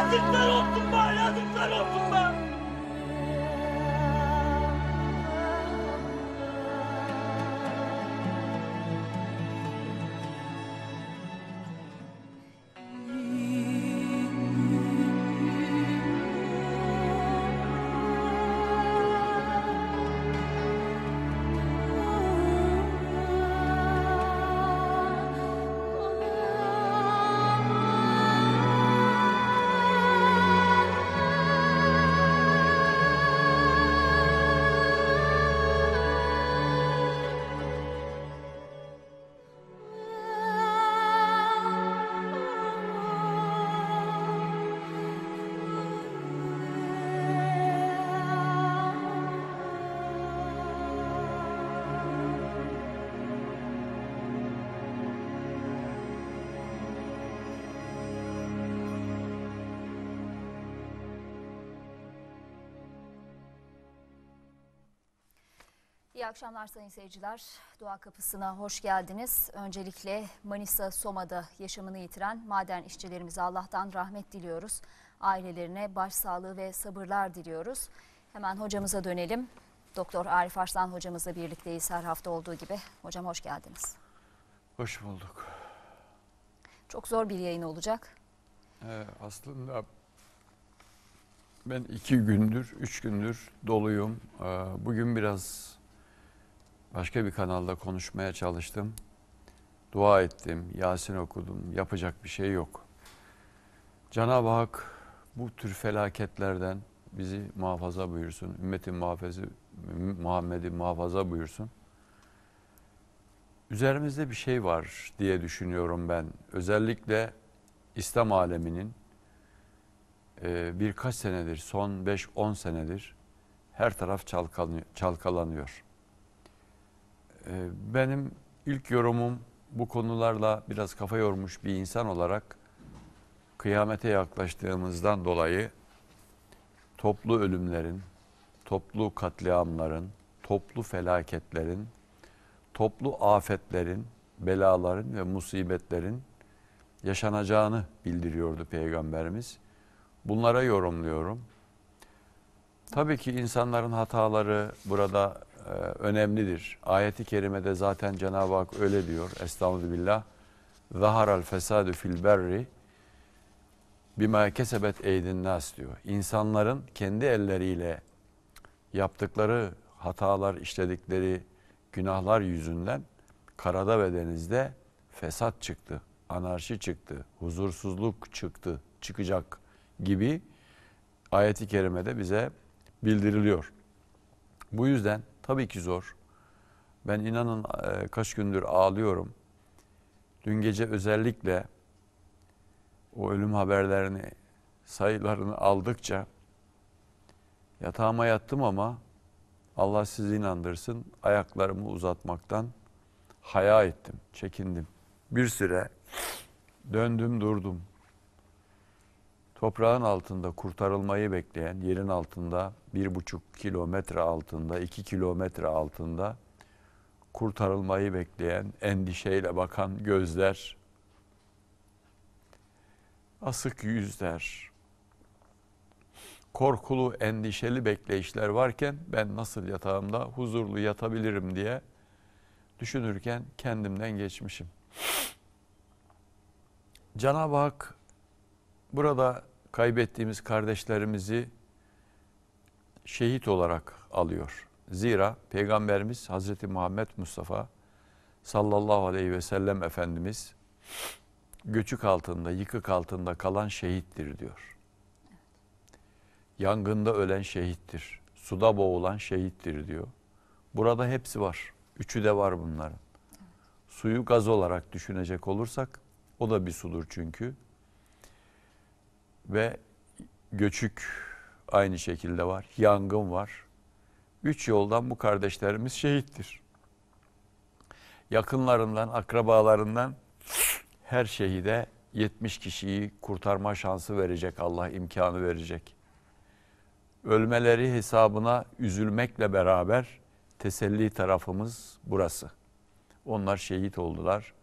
Yazıklar olsun bana yazıklar olsun. İyi akşamlar sayın seyirciler. Doğa Kapısı'na hoş geldiniz. Öncelikle Manisa Soma'da yaşamını yitiren maden işçilerimize Allah'tan rahmet diliyoruz. Ailelerine başsağlığı ve sabırlar diliyoruz. Hemen hocamıza dönelim. Doktor Arif Arslan hocamızla birlikteyiz her hafta olduğu gibi. Hocam hoş geldiniz. Hoş bulduk. Çok zor bir yayın olacak. Ee, aslında ben iki gündür, üç gündür doluyum. Ee, bugün biraz başka bir kanalda konuşmaya çalıştım. Dua ettim, Yasin okudum, yapacak bir şey yok. Cenab-ı Hak bu tür felaketlerden bizi muhafaza buyursun. Ümmetin muhafazı, Muhammed'i muhafaza buyursun. Üzerimizde bir şey var diye düşünüyorum ben. Özellikle İslam aleminin e, birkaç senedir, son 5-10 senedir her taraf çalkalanıyor. Ee, benim ilk yorumum bu konularla biraz kafa yormuş bir insan olarak kıyamete yaklaştığımızdan dolayı toplu ölümlerin, toplu katliamların, toplu felaketlerin, toplu afetlerin, belaların ve musibetlerin yaşanacağını bildiriyordu Peygamberimiz. Bunlara yorumluyorum. Tabii ki insanların hataları burada e, önemlidir. Ayeti kerimede zaten Cenab-ı Hak öyle diyor. Estağfirullah. Zaharal fesadu fil berri bima kesebet eydin nas diyor. İnsanların kendi elleriyle yaptıkları hatalar, işledikleri günahlar yüzünden karada ve denizde fesat çıktı, anarşi çıktı, huzursuzluk çıktı, çıkacak gibi ayeti kerimede bize bildiriliyor. Bu yüzden Tabii ki zor. Ben inanın e, kaç gündür ağlıyorum. Dün gece özellikle o ölüm haberlerini, sayılarını aldıkça yatağıma yattım ama Allah sizi inandırsın ayaklarımı uzatmaktan haya ettim, çekindim. Bir süre döndüm durdum toprağın altında kurtarılmayı bekleyen, yerin altında bir buçuk kilometre altında, iki kilometre altında kurtarılmayı bekleyen, endişeyle bakan gözler, asık yüzler, korkulu, endişeli bekleyişler varken ben nasıl yatağımda huzurlu yatabilirim diye düşünürken kendimden geçmişim. Cenab-ı Hak burada kaybettiğimiz kardeşlerimizi şehit olarak alıyor. Zira Peygamberimiz Hazreti Muhammed Mustafa sallallahu aleyhi ve sellem Efendimiz göçük altında, yıkık altında kalan şehittir diyor. Yangında ölen şehittir, suda boğulan şehittir diyor. Burada hepsi var. Üçü de var bunların. Suyu gaz olarak düşünecek olursak o da bir sudur çünkü ve göçük aynı şekilde var, yangın var. Üç yoldan bu kardeşlerimiz şehittir. Yakınlarından, akrabalarından her şehide 70 kişiyi kurtarma şansı verecek Allah imkanı verecek. Ölmeleri hesabına üzülmekle beraber teselli tarafımız burası. Onlar şehit oldular.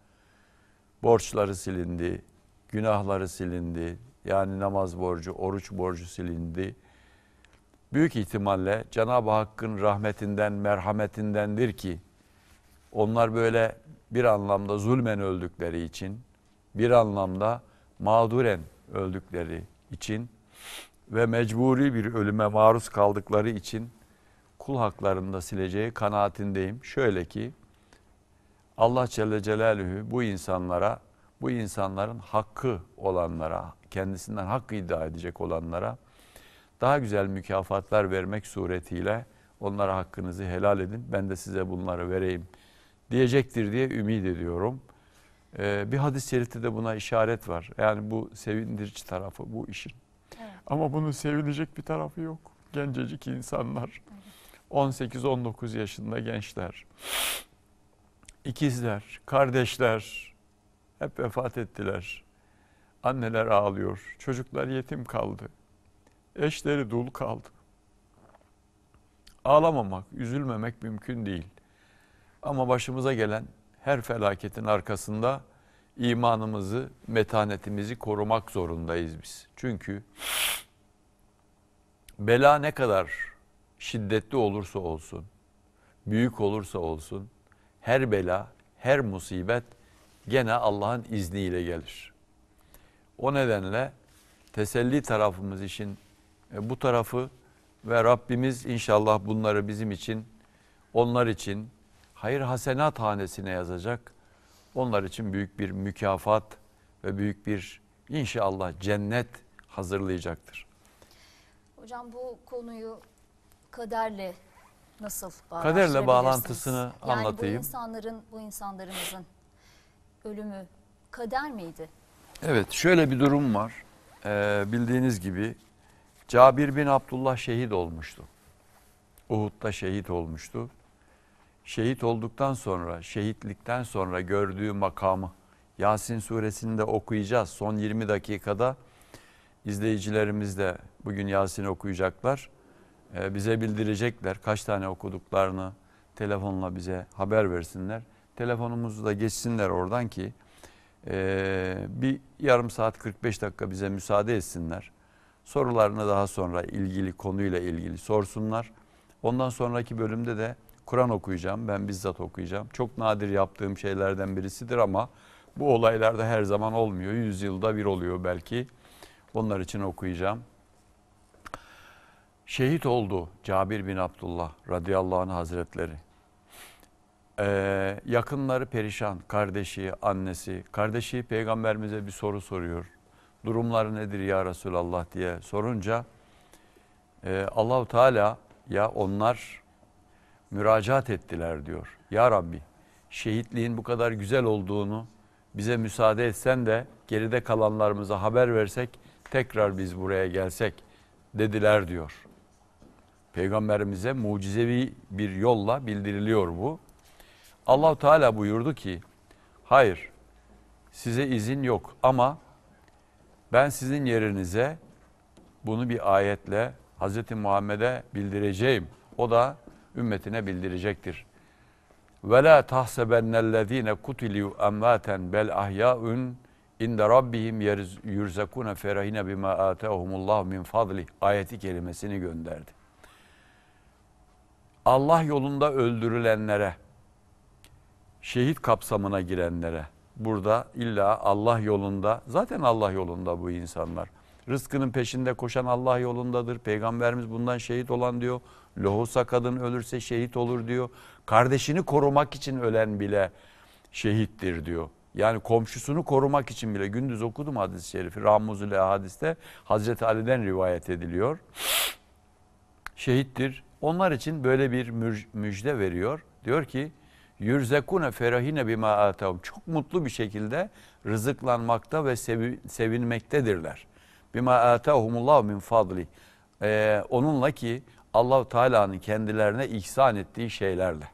Borçları silindi, günahları silindi, yani namaz borcu, oruç borcu silindi. Büyük ihtimalle Cenab-ı Hakk'ın rahmetinden, merhametindendir ki onlar böyle bir anlamda zulmen öldükleri için, bir anlamda mağduren öldükleri için ve mecburi bir ölüme maruz kaldıkları için kul haklarında sileceği kanaatindeyim. Şöyle ki Allah Celle Celaluhu bu insanlara bu insanların hakkı olanlara, kendisinden hakkı iddia edecek olanlara daha güzel mükafatlar vermek suretiyle onlara hakkınızı helal edin, ben de size bunları vereyim diyecektir diye ümit ediyorum. Ee, bir hadis-i şerifte de buna işaret var. Yani bu sevindirici tarafı bu işin. Evet. Ama bunun sevinecek bir tarafı yok. Gencecik insanlar, 18-19 yaşında gençler, ikizler, kardeşler, hep vefat ettiler. Anneler ağlıyor, çocuklar yetim kaldı. Eşleri dul kaldı. Ağlamamak, üzülmemek mümkün değil. Ama başımıza gelen her felaketin arkasında imanımızı, metanetimizi korumak zorundayız biz. Çünkü bela ne kadar şiddetli olursa olsun, büyük olursa olsun her bela, her musibet gene Allah'ın izniyle gelir. O nedenle teselli tarafımız için e, bu tarafı ve Rabbimiz inşallah bunları bizim için, onlar için hayır hasenat hanesine yazacak. Onlar için büyük bir mükafat ve büyük bir inşallah cennet hazırlayacaktır. Hocam bu konuyu kaderle nasıl bağlantısını yani anlatayım. bu insanların, bu insanlarımızın ölümü kader miydi? Evet şöyle bir durum var. Ee, bildiğiniz gibi Cabir bin Abdullah şehit olmuştu. Uhud'da şehit olmuştu. Şehit olduktan sonra, şehitlikten sonra gördüğü makamı Yasin suresini de okuyacağız. Son 20 dakikada izleyicilerimiz de bugün Yasin okuyacaklar. Ee, bize bildirecekler kaç tane okuduklarını telefonla bize haber versinler telefonumuzu da geçsinler oradan ki e, bir yarım saat 45 dakika bize müsaade etsinler. Sorularını daha sonra ilgili konuyla ilgili sorsunlar. Ondan sonraki bölümde de Kur'an okuyacağım. Ben bizzat okuyacağım. Çok nadir yaptığım şeylerden birisidir ama bu olaylarda her zaman olmuyor. Yüzyılda bir oluyor belki. Onlar için okuyacağım. Şehit oldu Cabir bin Abdullah radıyallahu anh hazretleri. Ee, yakınları perişan, kardeşi, annesi. Kardeşi peygamberimize bir soru soruyor. Durumları nedir ya Resulallah diye sorunca e, Allahu Teala ya onlar müracaat ettiler diyor. Ya Rabbi şehitliğin bu kadar güzel olduğunu bize müsaade etsen de geride kalanlarımıza haber versek tekrar biz buraya gelsek dediler diyor. Peygamberimize mucizevi bir yolla bildiriliyor bu. Allahu Teala buyurdu ki hayır size izin yok ama ben sizin yerinize bunu bir ayetle Hz. Muhammed'e bildireceğim. O da ümmetine bildirecektir. Ve la tahsebennellezine kutiliu emvaten bel ahyaun inde rabbihim yurzakuna ferahine bima atahumullah min fadli ayeti kelimesini gönderdi. Allah yolunda öldürülenlere şehit kapsamına girenlere burada illa Allah yolunda zaten Allah yolunda bu insanlar. Rızkının peşinde koşan Allah yolundadır. Peygamberimiz bundan şehit olan diyor. Lohusa kadın ölürse şehit olur diyor. Kardeşini korumak için ölen bile şehittir diyor. Yani komşusunu korumak için bile gündüz okudum hadis-i şerifi. Ramuzül hadiste Hazreti Ali'den rivayet ediliyor. Şehittir. Onlar için böyle bir müjde veriyor. Diyor ki yürzekune ferahine bima atav. Çok mutlu bir şekilde rızıklanmakta ve sevinmektedirler. Bima atahumullah min fadli. Ee, onunla ki Allahu Teala'nın kendilerine ihsan ettiği şeylerle.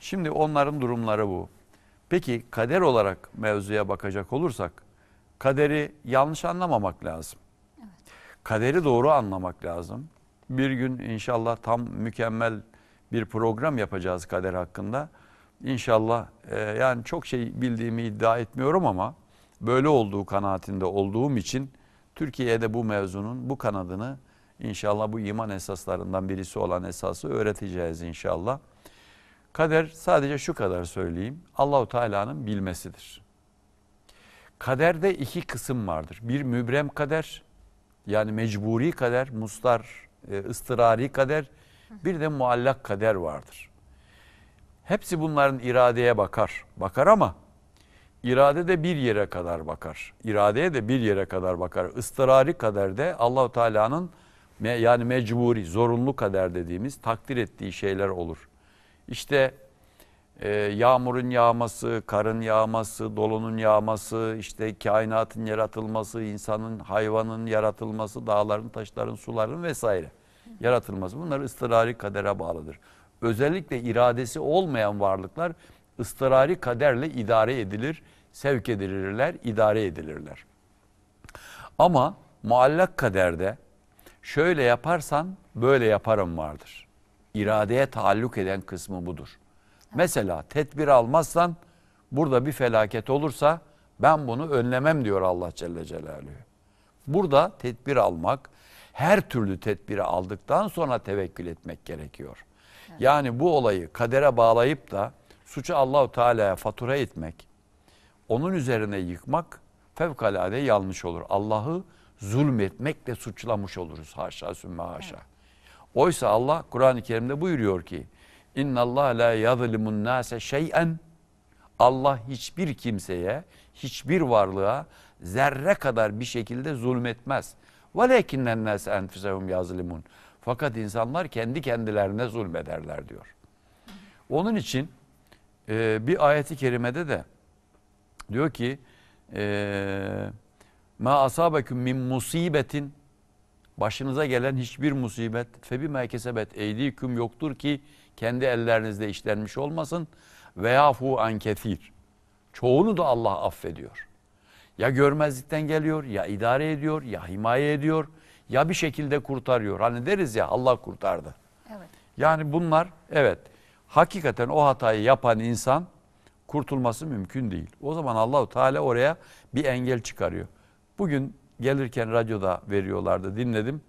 Şimdi onların durumları bu. Peki kader olarak mevzuya bakacak olursak kaderi yanlış anlamamak lazım. Kaderi doğru anlamak lazım. Bir gün inşallah tam mükemmel bir program yapacağız kader hakkında. İnşallah e, yani çok şey bildiğimi iddia etmiyorum ama böyle olduğu kanaatinde olduğum için Türkiye'de bu mevzunun bu kanadını inşallah bu iman esaslarından birisi olan esası öğreteceğiz inşallah. Kader sadece şu kadar söyleyeyim. Allahu Teala'nın bilmesidir. Kaderde iki kısım vardır. Bir mübrem kader yani mecburi kader, mustar, e, ıstırari kader, bir de muallak kader vardır. Hepsi bunların iradeye bakar. Bakar ama irade de bir yere kadar bakar. İradeye de bir yere kadar bakar. Istırari de Allahu Teala'nın yani mecburi, zorunlu kader dediğimiz takdir ettiği şeyler olur. İşte e, yağmurun yağması, karın yağması, dolunun yağması, işte kainatın yaratılması, insanın, hayvanın yaratılması, dağların, taşların, suların vesaire yaratılması. Bunlar ıstırari kadere bağlıdır özellikle iradesi olmayan varlıklar ıstırari kaderle idare edilir, sevk edilirler, idare edilirler. Ama muallak kaderde şöyle yaparsan böyle yaparım vardır. İradeye taalluk eden kısmı budur. Mesela tedbir almazsan burada bir felaket olursa ben bunu önlemem diyor Allah Celle Celaluhu. Burada tedbir almak, her türlü tedbiri aldıktan sonra tevekkül etmek gerekiyor.'' Yani bu olayı kadere bağlayıp da suçu Allahu Teala'ya fatura etmek, onun üzerine yıkmak fevkalade yanlış olur. Allah'ı zulmetmekle suçlamış oluruz haşa sümme haşa. Evet. Oysa Allah Kur'an-ı Kerim'de buyuruyor ki İnna Allah la yazlimun nase şey'en Allah hiçbir kimseye, hiçbir varlığa zerre kadar bir şekilde zulmetmez. Velekinnen nase enfusehum yazlimun. Fakat insanlar kendi kendilerine zulmederler diyor. Onun için e, bir ayeti kerimede de diyor ki e, ma asabeküm min musibetin başınıza gelen hiçbir musibet febi mekesebet eydiküm yoktur ki kendi ellerinizde işlenmiş olmasın veya fu an kethir. Çoğunu da Allah affediyor. Ya görmezlikten geliyor, ya idare ediyor, ya himaye ediyor.'' ya bir şekilde kurtarıyor. Hani deriz ya Allah kurtardı. Evet. Yani bunlar evet hakikaten o hatayı yapan insan kurtulması mümkün değil. O zaman Allahu Teala oraya bir engel çıkarıyor. Bugün gelirken radyoda veriyorlardı dinledim.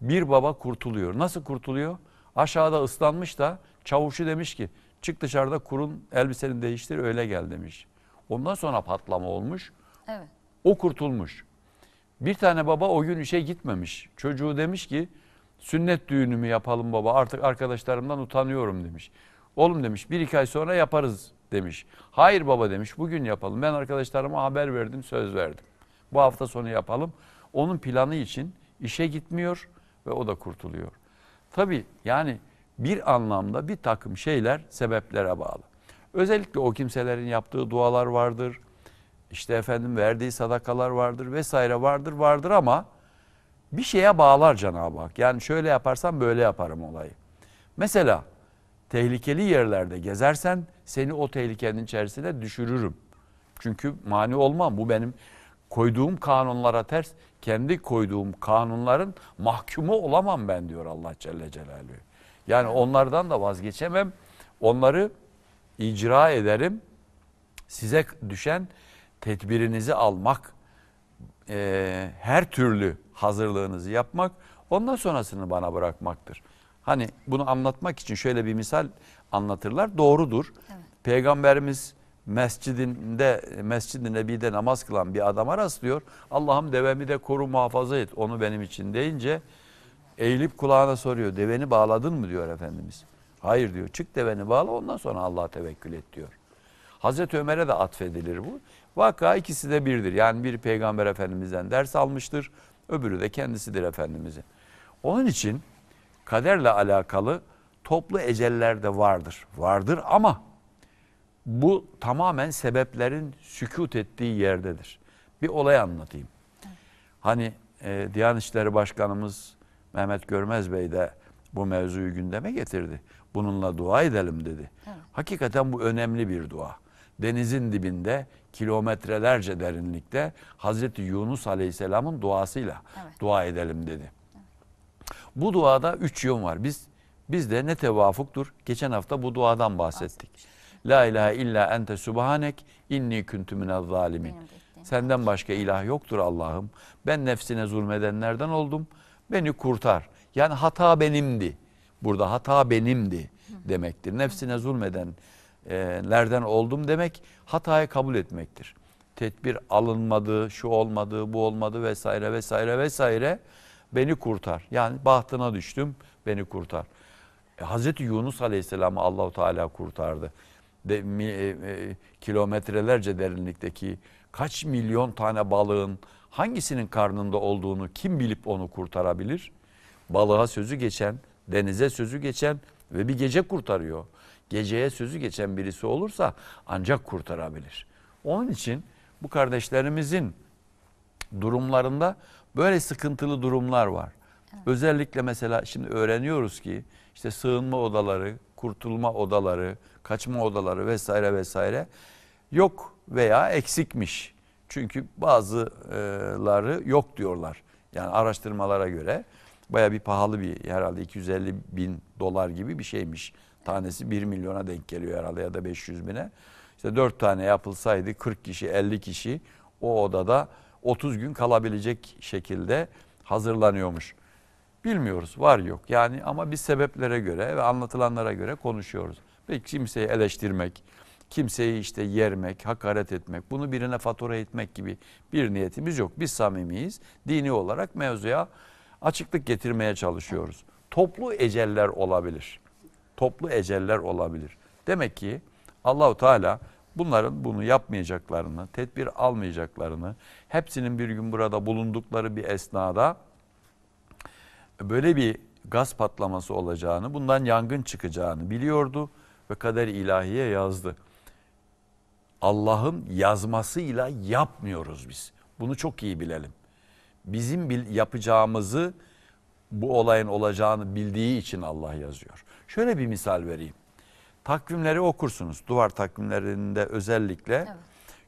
Bir baba kurtuluyor. Nasıl kurtuluyor? Aşağıda ıslanmış da çavuşu demiş ki çık dışarıda kurun elbiseni değiştir öyle gel demiş. Ondan sonra patlama olmuş. Evet. O kurtulmuş. Bir tane baba o gün işe gitmemiş. Çocuğu demiş ki sünnet düğünümü yapalım baba artık arkadaşlarımdan utanıyorum demiş. Oğlum demiş bir iki ay sonra yaparız demiş. Hayır baba demiş bugün yapalım. Ben arkadaşlarıma haber verdim söz verdim. Bu hafta sonu yapalım. Onun planı için işe gitmiyor ve o da kurtuluyor. Tabi yani bir anlamda bir takım şeyler sebeplere bağlı. Özellikle o kimselerin yaptığı dualar vardır işte efendim verdiği sadakalar vardır vesaire vardır vardır ama bir şeye bağlar Cenab-ı Hak. Yani şöyle yaparsam böyle yaparım olayı. Mesela tehlikeli yerlerde gezersen seni o tehlikenin içerisine düşürürüm. Çünkü mani olmam. Bu benim koyduğum kanunlara ters, kendi koyduğum kanunların mahkumu olamam ben diyor Allah Celle Celaluhu. Yani onlardan da vazgeçemem. Onları icra ederim. Size düşen tedbirinizi almak, e, her türlü hazırlığınızı yapmak, ondan sonrasını bana bırakmaktır. Hani bunu anlatmak için şöyle bir misal anlatırlar. Doğrudur. Evet. Peygamberimiz mescidinde Mescid-i Nebi'de namaz kılan bir adama rastlıyor. Allah'ım devemi de koru muhafaza et onu benim için deyince eğilip kulağına soruyor. Deveni bağladın mı diyor Efendimiz. Hayır diyor çık deveni bağla ondan sonra Allah'a tevekkül et diyor. Hazreti Ömer'e de atfedilir bu. Vaka ikisi de birdir. Yani biri Peygamber Efendimiz'den ders almıştır, öbürü de kendisidir Efendimiz'in. Onun için kaderle alakalı toplu eceller de vardır. Vardır ama bu tamamen sebeplerin sükut ettiği yerdedir. Bir olay anlatayım. Hani e, Diyanet İşleri Başkanımız Mehmet Görmez Bey de bu mevzuyu gündeme getirdi. Bununla dua edelim dedi. Hakikaten bu önemli bir dua denizin dibinde kilometrelerce derinlikte Hazreti Yunus Aleyhisselam'ın duasıyla evet. dua edelim dedi. Evet. Bu duada üç yön var. Biz bizde ne tevafuktur? Geçen hafta bu duadan bahsettik. La ilahe illa ente subhanek inni kuntu minez zalimin. Senden başka ilah yoktur Allah'ım. Ben nefsine zulmedenlerden oldum. Beni kurtar. Yani hata benimdi. Burada hata benimdi demektir. Nefsine zulmeden lerden oldum demek hataya kabul etmektir. Tedbir alınmadı, şu olmadı, bu olmadı vesaire vesaire vesaire beni kurtar. Yani bahtına düştüm beni kurtar. E, Hazreti Yunus Aleyhisselam'ı Allahu Teala kurtardı. De, mi, e, e kilometrelerce derinlikteki kaç milyon tane balığın hangisinin karnında olduğunu kim bilip onu kurtarabilir? Balığa sözü geçen, denize sözü geçen ve bir gece kurtarıyor geceye sözü geçen birisi olursa ancak kurtarabilir. Onun için bu kardeşlerimizin durumlarında böyle sıkıntılı durumlar var. Evet. Özellikle mesela şimdi öğreniyoruz ki işte sığınma odaları, kurtulma odaları, kaçma odaları vesaire vesaire yok veya eksikmiş. Çünkü bazıları yok diyorlar. Yani araştırmalara göre baya bir pahalı bir herhalde 250 bin dolar gibi bir şeymiş tanesi 1 milyona denk geliyor herhalde ya da 500 bine. İşte 4 tane yapılsaydı 40 kişi 50 kişi o odada 30 gün kalabilecek şekilde hazırlanıyormuş. Bilmiyoruz var yok yani ama biz sebeplere göre ve anlatılanlara göre konuşuyoruz. Peki kimseyi eleştirmek, kimseyi işte yermek, hakaret etmek, bunu birine fatura etmek gibi bir niyetimiz yok. Biz samimiyiz. Dini olarak mevzuya açıklık getirmeye çalışıyoruz. Toplu eceller olabilir toplu eceller olabilir. Demek ki Allahu Teala bunların bunu yapmayacaklarını, tedbir almayacaklarını, hepsinin bir gün burada bulundukları bir esnada böyle bir gaz patlaması olacağını, bundan yangın çıkacağını biliyordu ve kader ilahiye yazdı. Allah'ın yazmasıyla yapmıyoruz biz. Bunu çok iyi bilelim. Bizim yapacağımızı bu olayın olacağını bildiği için Allah yazıyor. Şöyle bir misal vereyim. Takvimleri okursunuz. Duvar takvimlerinde özellikle evet.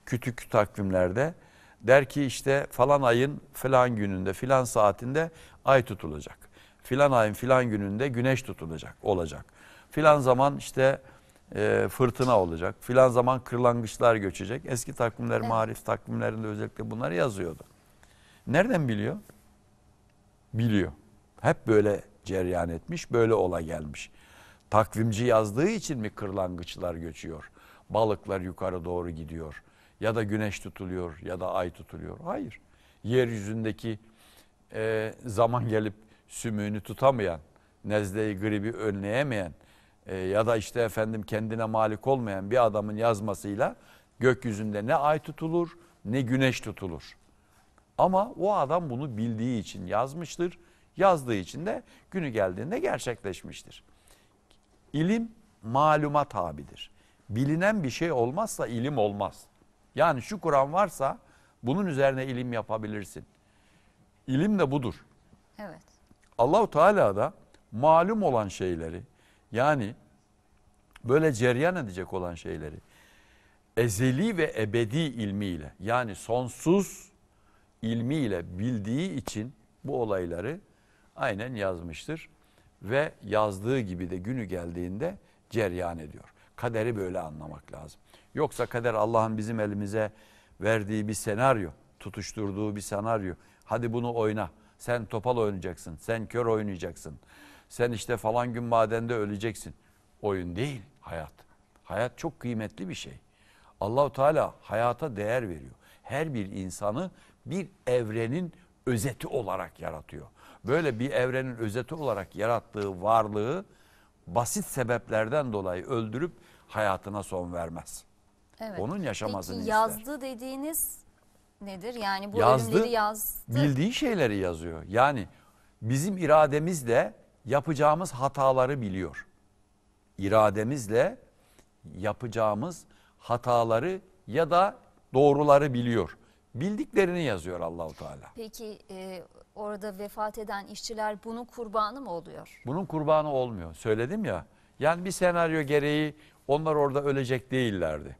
kütük takvimlerde der ki işte falan ayın falan gününde falan saatinde ay tutulacak. Filan ayın filan gününde güneş tutulacak olacak. Filan zaman işte e, fırtına olacak. Filan zaman kırlangıçlar göçecek. Eski takvimler evet. marif takvimlerinde özellikle bunları yazıyordu. Nereden biliyor? Biliyor. Hep böyle ceryan etmiş, böyle ola gelmiş. Takvimci yazdığı için mi kırlangıçlar göçüyor? Balıklar yukarı doğru gidiyor. Ya da güneş tutuluyor ya da ay tutuluyor. Hayır. Yeryüzündeki e, zaman gelip sümüğünü tutamayan, nezleyi gribi önleyemeyen e, ya da işte efendim kendine malik olmayan bir adamın yazmasıyla gökyüzünde ne ay tutulur ne güneş tutulur. Ama o adam bunu bildiği için yazmıştır yazdığı için de günü geldiğinde gerçekleşmiştir. İlim maluma tabidir. Bilinen bir şey olmazsa ilim olmaz. Yani şu Kur'an varsa bunun üzerine ilim yapabilirsin. İlim de budur. Evet. Allahu Teala da malum olan şeyleri yani böyle ceryan edecek olan şeyleri ezeli ve ebedi ilmiyle yani sonsuz ilmiyle bildiği için bu olayları aynen yazmıştır. Ve yazdığı gibi de günü geldiğinde ceryan ediyor. Kaderi böyle anlamak lazım. Yoksa kader Allah'ın bizim elimize verdiği bir senaryo, tutuşturduğu bir senaryo. Hadi bunu oyna. Sen topal oynayacaksın, sen kör oynayacaksın. Sen işte falan gün madende öleceksin. Oyun değil hayat. Hayat çok kıymetli bir şey. Allahu Teala hayata değer veriyor. Her bir insanı bir evrenin özeti olarak yaratıyor böyle bir evrenin özeti olarak yarattığı varlığı basit sebeplerden dolayı öldürüp hayatına son vermez. Evet. Onun yaşamasını Peki, yazdı ister. dediğiniz nedir? Yani bu yazdı, ölümleri yazdı. Bildiği şeyleri yazıyor. Yani bizim irademizle yapacağımız hataları biliyor. İrademizle yapacağımız hataları ya da doğruları biliyor. Bildiklerini yazıyor Allahu Teala. Peki e, Orada vefat eden işçiler bunun kurbanı mı oluyor? Bunun kurbanı olmuyor. Söyledim ya. Yani bir senaryo gereği onlar orada ölecek değillerdi.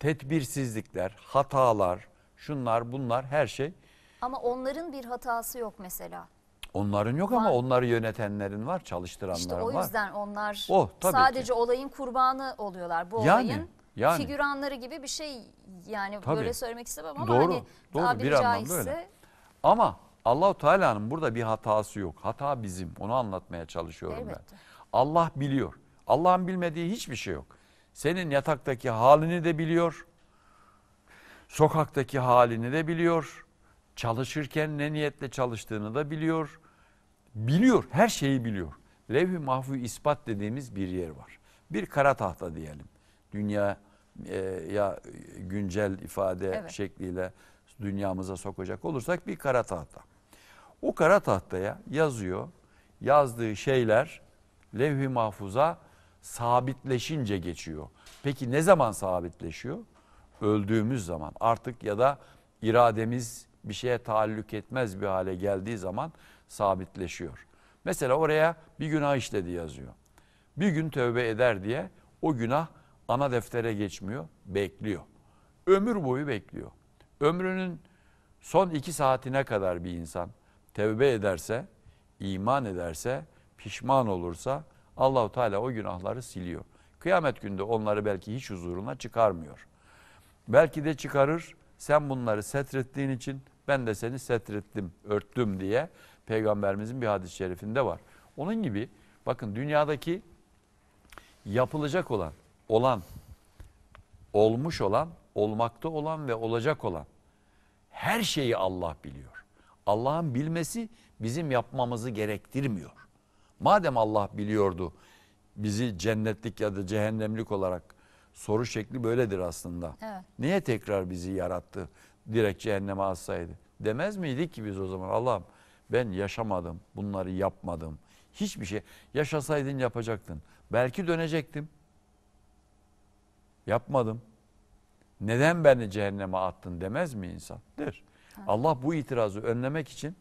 Tedbirsizlikler, hatalar, şunlar bunlar her şey. Ama onların bir hatası yok mesela. Onların yok var. ama onları yönetenlerin var, çalıştıranların var. İşte o yüzden var. onlar oh, sadece ki. olayın kurbanı oluyorlar. Bu yani, olayın yani. figüranları gibi bir şey yani tabii. böyle söylemek istemem ama doğru, hani doğru, daha bir caizse. Öyle. Ama Allahu Teala'nın burada bir hatası yok. Hata bizim. Onu anlatmaya çalışıyorum Elbette. ben. Allah biliyor. Allah'ın bilmediği hiçbir şey yok. Senin yataktaki halini de biliyor. Sokaktaki halini de biliyor. Çalışırken ne niyetle çalıştığını da biliyor. Biliyor, her şeyi biliyor. Levh-i mahfu ispat dediğimiz bir yer var. Bir kara tahta diyelim. Dünya e, ya güncel ifade evet. şekliyle dünyamıza sokacak olursak bir kara tahta. O kara tahtaya yazıyor. Yazdığı şeyler levh-i mahfuza sabitleşince geçiyor. Peki ne zaman sabitleşiyor? Öldüğümüz zaman artık ya da irademiz bir şeye taallük etmez bir hale geldiği zaman sabitleşiyor. Mesela oraya bir günah işledi yazıyor. Bir gün tövbe eder diye o günah ana deftere geçmiyor, bekliyor. Ömür boyu bekliyor. Ömrünün son iki saatine kadar bir insan tevbe ederse, iman ederse, pişman olursa Allahu Teala o günahları siliyor. Kıyamet günde onları belki hiç huzuruna çıkarmıyor. Belki de çıkarır. Sen bunları setrettiğin için ben de seni setrettim, örttüm diye peygamberimizin bir hadis-i şerifinde var. Onun gibi bakın dünyadaki yapılacak olan, olan, olmuş olan, olmakta olan ve olacak olan her şeyi Allah biliyor. Allah'ın bilmesi bizim yapmamızı gerektirmiyor. Madem Allah biliyordu bizi cennetlik ya da cehennemlik olarak soru şekli böyledir aslında. Evet. Niye tekrar bizi yarattı? Direkt cehenneme atsaydı. Demez miydik ki biz o zaman Allah'ım ben yaşamadım, bunları yapmadım. Hiçbir şey yaşasaydın yapacaktın. Belki dönecektim. Yapmadım. Neden beni cehenneme attın demez mi insan? Der. Allah bu itirazı önlemek için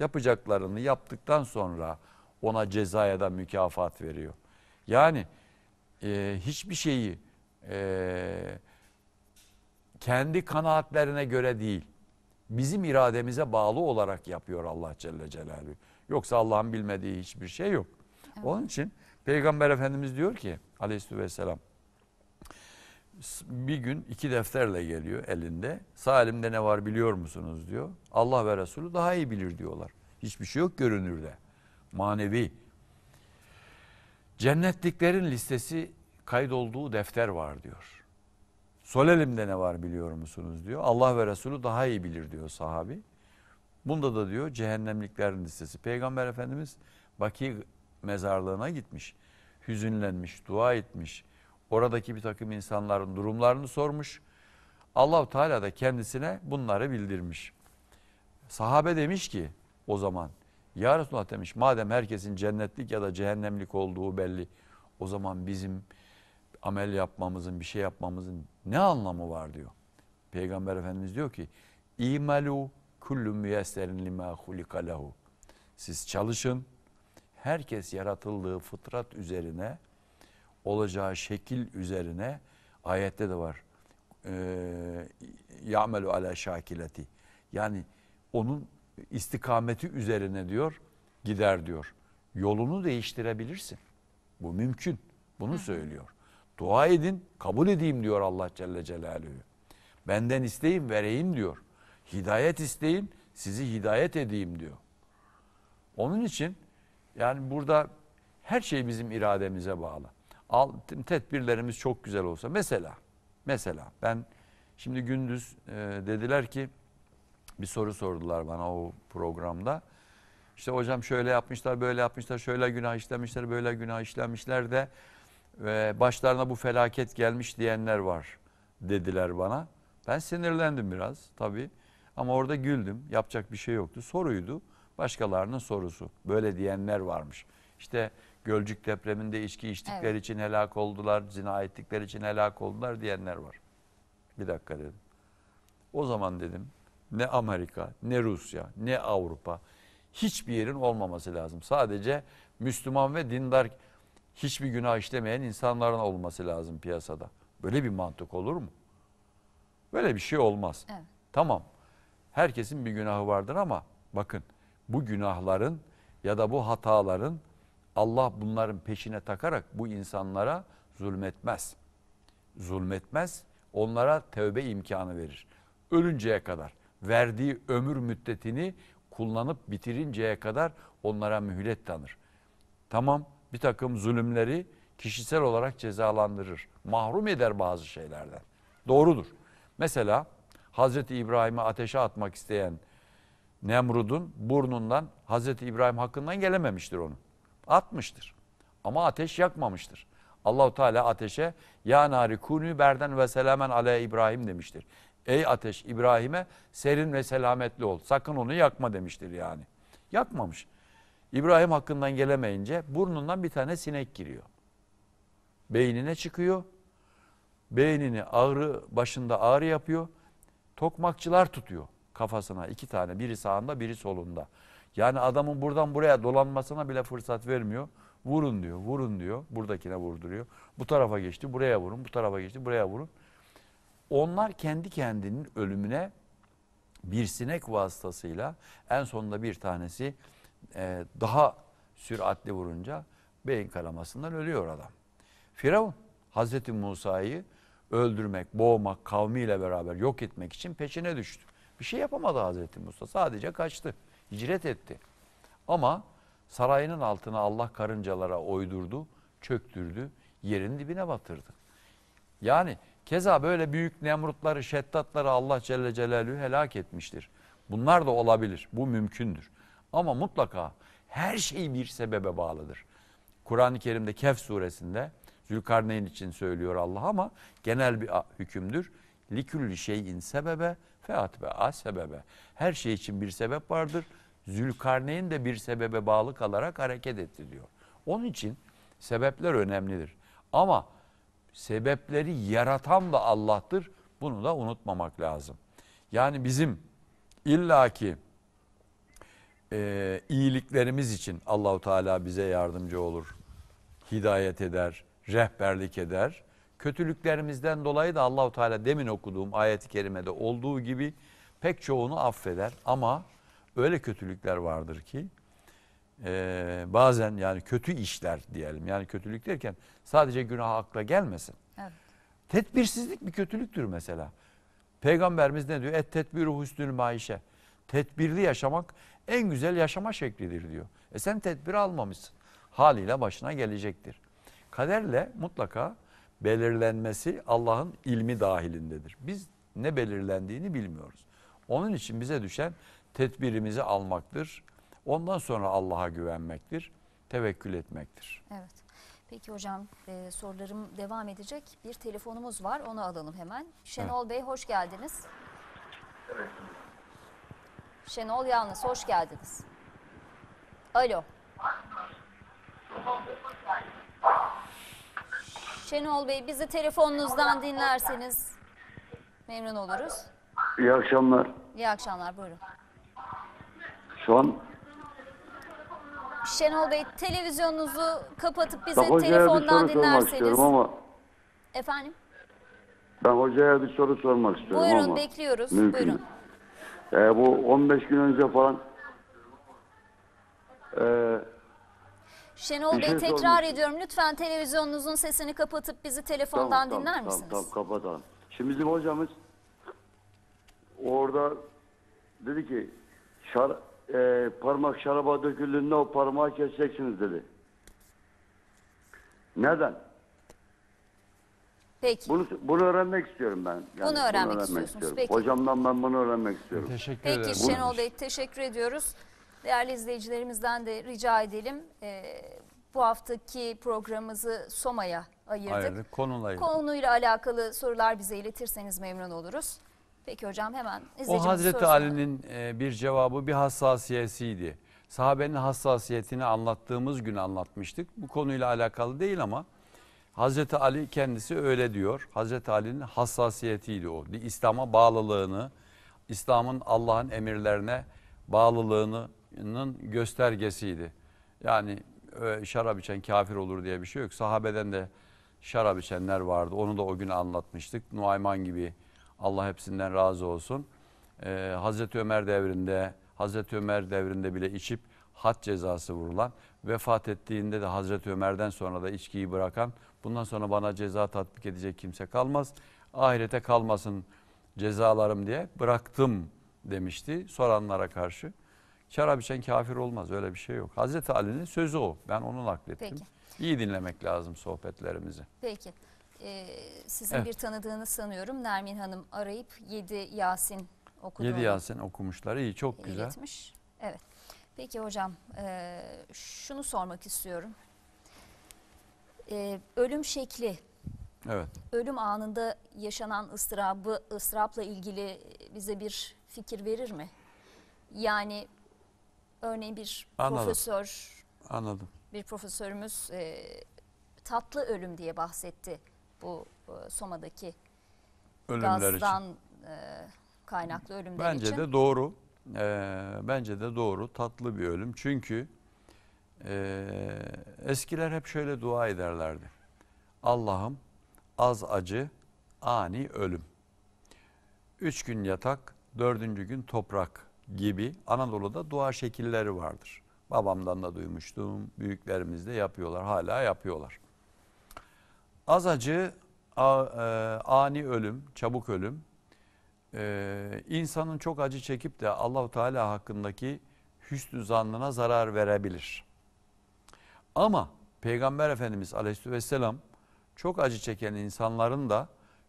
yapacaklarını yaptıktan sonra ona cezaya da mükafat veriyor. Yani e, hiçbir şeyi e, kendi kanaatlerine göre değil, bizim irademize bağlı olarak yapıyor Allah Celle Celaluhu. Yoksa Allah'ın bilmediği hiçbir şey yok. Evet. Onun için Peygamber Efendimiz diyor ki aleyhissalatü vesselam bir gün iki defterle geliyor elinde. Sağ elimde ne var biliyor musunuz diyor. Allah ve Resulü daha iyi bilir diyorlar. Hiçbir şey yok görünürde. Manevi. Cennetliklerin listesi kaydolduğu defter var diyor. Sol elimde ne var biliyor musunuz diyor. Allah ve Resulü daha iyi bilir diyor sahabi. Bunda da diyor cehennemliklerin listesi. Peygamber Efendimiz Baki mezarlığına gitmiş. Hüzünlenmiş, dua etmiş Oradaki bir takım insanların durumlarını sormuş. Allahu Teala da kendisine bunları bildirmiş. Sahabe demiş ki o zaman ya Resulullah demiş madem herkesin cennetlik ya da cehennemlik olduğu belli o zaman bizim amel yapmamızın bir şey yapmamızın ne anlamı var diyor. Peygamber Efendimiz diyor ki İmalu kullu müyesserin lima hulika lehu. Siz çalışın. Herkes yaratıldığı fıtrat üzerine olacağı şekil üzerine ayette de var. Ee, ya'melu ala şakileti. Yani onun istikameti üzerine diyor gider diyor. Yolunu değiştirebilirsin. Bu mümkün. Bunu söylüyor. Dua edin, kabul edeyim diyor Allah Celle Celaluhu. Benden isteyin, vereyim diyor. Hidayet isteyin, sizi hidayet edeyim diyor. Onun için yani burada her şey bizim irademize bağlı al, tedbirlerimiz çok güzel olsa. Mesela, mesela ben şimdi gündüz e, dediler ki bir soru sordular bana o programda. İşte hocam şöyle yapmışlar, böyle yapmışlar, şöyle günah işlemişler, böyle günah işlemişler de ve başlarına bu felaket gelmiş diyenler var dediler bana. Ben sinirlendim biraz tabii ama orada güldüm. Yapacak bir şey yoktu. Soruydu. Başkalarının sorusu. Böyle diyenler varmış. İşte Gölcük depreminde içki içtikleri evet. için helak oldular, zina ettikleri için helak oldular diyenler var. Bir dakika dedim. O zaman dedim ne Amerika, ne Rusya, ne Avrupa hiçbir yerin olmaması lazım. Sadece Müslüman ve dindar hiçbir günah işlemeyen insanların olması lazım piyasada. Böyle bir mantık olur mu? Böyle bir şey olmaz. Evet. Tamam. Herkesin bir günahı vardır ama bakın bu günahların ya da bu hataların Allah bunların peşine takarak bu insanlara zulmetmez. Zulmetmez, onlara tövbe imkanı verir. Ölünceye kadar, verdiği ömür müddetini kullanıp bitirinceye kadar onlara mühlet tanır. Tamam, bir takım zulümleri kişisel olarak cezalandırır. Mahrum eder bazı şeylerden. Doğrudur. Mesela Hazreti İbrahim'i ateşe atmak isteyen Nemrud'un burnundan Hazreti İbrahim hakkından gelememiştir onu atmıştır. Ama ateş yakmamıştır. Allahu Teala ateşe ya nari kunu berden ve selamen ale İbrahim demiştir. Ey ateş İbrahim'e serin ve selametli ol. Sakın onu yakma demiştir yani. Yakmamış. İbrahim hakkından gelemeyince burnundan bir tane sinek giriyor. Beynine çıkıyor. Beynini ağrı başında ağrı yapıyor. Tokmakçılar tutuyor kafasına iki tane biri sağında biri solunda. Yani adamın buradan buraya dolanmasına bile fırsat vermiyor. Vurun diyor, vurun diyor. Buradakine vurduruyor. Bu tarafa geçti, buraya vurun. Bu tarafa geçti, buraya vurun. Onlar kendi kendinin ölümüne bir sinek vasıtasıyla en sonunda bir tanesi e, daha süratli vurunca beyin kanamasından ölüyor adam. Firavun Hazreti Musa'yı öldürmek, boğmak, kavmiyle beraber yok etmek için peşine düştü. Bir şey yapamadı Hazreti Musa sadece kaçtı. Hicret etti. Ama sarayının altına Allah karıncalara oydurdu, çöktürdü, yerin dibine batırdı. Yani keza böyle büyük Nemrutları, Şeddatları Allah Celle Celaluhu helak etmiştir. Bunlar da olabilir, bu mümkündür. Ama mutlaka her şey bir sebebe bağlıdır. Kur'an-ı Kerim'de Kehf suresinde Zülkarneyn için söylüyor Allah ama genel bir hükümdür. Likülli şeyin sebebe feat ve a sebebe. Her şey için bir sebep vardır. Zülkarneyn de bir sebebe bağlı kalarak hareket etti diyor. Onun için sebepler önemlidir. Ama sebepleri yaratan da Allah'tır. Bunu da unutmamak lazım. Yani bizim illaki e, iyiliklerimiz için Allahu Teala bize yardımcı olur. Hidayet eder, rehberlik eder kötülüklerimizden dolayı da Allahu Teala demin okuduğum ayet-i kerimede olduğu gibi pek çoğunu affeder ama öyle kötülükler vardır ki e, bazen yani kötü işler diyelim yani kötülük derken sadece günah akla gelmesin. Evet. Tedbirsizlik bir kötülüktür mesela. Peygamberimiz ne diyor? Et tedbiri husnül maişe. Tedbirli yaşamak en güzel yaşama şeklidir diyor. E sen tedbir almamışsın. Haliyle başına gelecektir. Kaderle mutlaka belirlenmesi Allah'ın ilmi dahilindedir. Biz ne belirlendiğini bilmiyoruz. Onun için bize düşen tedbirimizi almaktır. Ondan sonra Allah'a güvenmektir, tevekkül etmektir. Evet. Peki hocam e, sorularım devam edecek. Bir telefonumuz var onu alalım hemen. Şenol evet. Bey hoş geldiniz. Evet. Şenol Yalnız hoş geldiniz. Alo. Alo. Şenol Bey bizi telefonunuzdan dinlerseniz memnun oluruz. İyi akşamlar. İyi akşamlar buyurun. Şu an Şenol Bey televizyonunuzu kapatıp bizi telefondan dinlerseniz. ama Efendim? ben hocaya bir soru sormak istiyorum Buyurun ama. bekliyoruz. mümkün Buyurun. Ee, bu 15 gün önce falan ee, Şenol Bey tekrar sorayım. ediyorum. Lütfen televizyonunuzun sesini kapatıp bizi telefondan Tamam, dinler tamam, misiniz? Tamam kapatalım. Şimdi bizim hocamız orada dedi ki şar, e, parmak şaraba döküldüğünde o parmağı keseceksiniz dedi. Neden? Peki. Bunu, bunu öğrenmek istiyorum ben. Bunu öğrenmek istiyorsunuz, peki. Hocamdan ben bunu öğrenmek istiyorum. Teşekkür Peki ederim. Şenol Bey teşekkür ediyoruz. Değerli izleyicilerimizden de rica edelim. E, bu haftaki programımızı Soma'ya ayırdık. Ayırdık, konuyla Konuyla alakalı sorular bize iletirseniz memnun oluruz. Peki hocam hemen izleyicimiz O Hazreti Ali'nin e, bir cevabı bir hassasiyesiydi. Sahabenin hassasiyetini anlattığımız gün anlatmıştık. Bu konuyla alakalı değil ama Hazreti Ali kendisi öyle diyor. Hazreti Ali'nin hassasiyetiydi o. İslam'a bağlılığını, İslam'ın Allah'ın emirlerine bağlılığını göstergesiydi. Yani e, şarap içen kafir olur diye bir şey yok. Sahabeden de şarap içenler vardı. Onu da o gün anlatmıştık. Nuayman gibi Allah hepsinden razı olsun. Ee, Hazreti Ömer devrinde Hazreti Ömer devrinde bile içip had cezası vurulan, vefat ettiğinde de Hazreti Ömer'den sonra da içkiyi bırakan, bundan sonra bana ceza tatbik edecek kimse kalmaz, ahirete kalmasın cezalarım diye bıraktım demişti soranlara karşı. Şarap içen kafir olmaz öyle bir şey yok. Hazreti Ali'nin sözü o. Ben onu naklettim. Peki. İyi dinlemek lazım sohbetlerimizi. Peki. Ee, sizin evet. bir tanıdığınız sanıyorum Nermin Hanım arayıp 7 Yasin okudu. 7 Yasin okumuşlar. iyi, çok güzel. İletmiş. Evet. Peki hocam e, şunu sormak istiyorum. E, ölüm şekli. Evet. Ölüm anında yaşanan ıstırabı ıstırapla ilgili bize bir fikir verir mi? Yani Örneğin bir Anladım. profesör, Anladım. bir profesörümüz e, tatlı ölüm diye bahsetti bu e, Soma'daki Ölümler gazdan E, kaynaklı ölümler bence için. Bence de doğru. Ee, bence de doğru tatlı bir ölüm. Çünkü e, eskiler hep şöyle dua ederlerdi. Allah'ım az acı ani ölüm. Üç gün yatak, dördüncü gün toprak gibi Anadolu'da dua şekilleri vardır. Babamdan da duymuştum. Büyüklerimiz de yapıyorlar. Hala yapıyorlar. Azacı e, ani ölüm, çabuk ölüm. E, insanın çok acı çekip de Allahu Teala hakkındaki hüsnü zannına zarar verebilir. Ama Peygamber Efendimiz Aleyhisselam çok acı çeken insanların da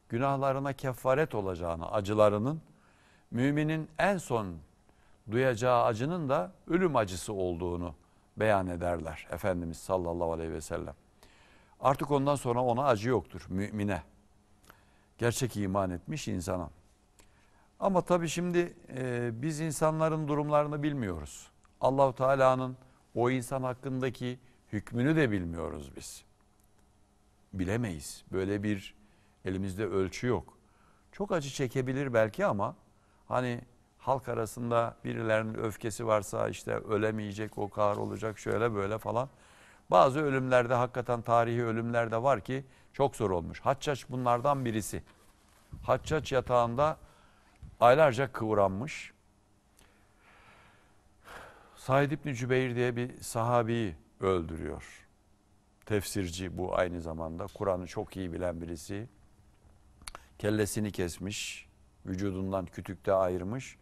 günahlarına kefaret olacağını, acılarının müminin en son duyacağı acının da ölüm acısı olduğunu beyan ederler Efendimiz sallallahu aleyhi ve sellem. Artık ondan sonra ona acı yoktur mümine. Gerçek iman etmiş insana. Ama tabii şimdi e, biz insanların durumlarını bilmiyoruz. Allahu Teala'nın o insan hakkındaki hükmünü de bilmiyoruz biz. Bilemeyiz. Böyle bir elimizde ölçü yok. Çok acı çekebilir belki ama hani halk arasında birilerinin öfkesi varsa işte ölemeyecek, o kadar olacak şöyle böyle falan. Bazı ölümlerde hakikaten tarihi ölümlerde var ki çok zor olmuş. Haccaç bunlardan birisi. Haccaç yatağında aylarca kıvranmış. Said İbni Cübeyr diye bir sahabeyi öldürüyor. Tefsirci bu aynı zamanda. Kur'an'ı çok iyi bilen birisi. Kellesini kesmiş, vücudundan kütükte ayırmış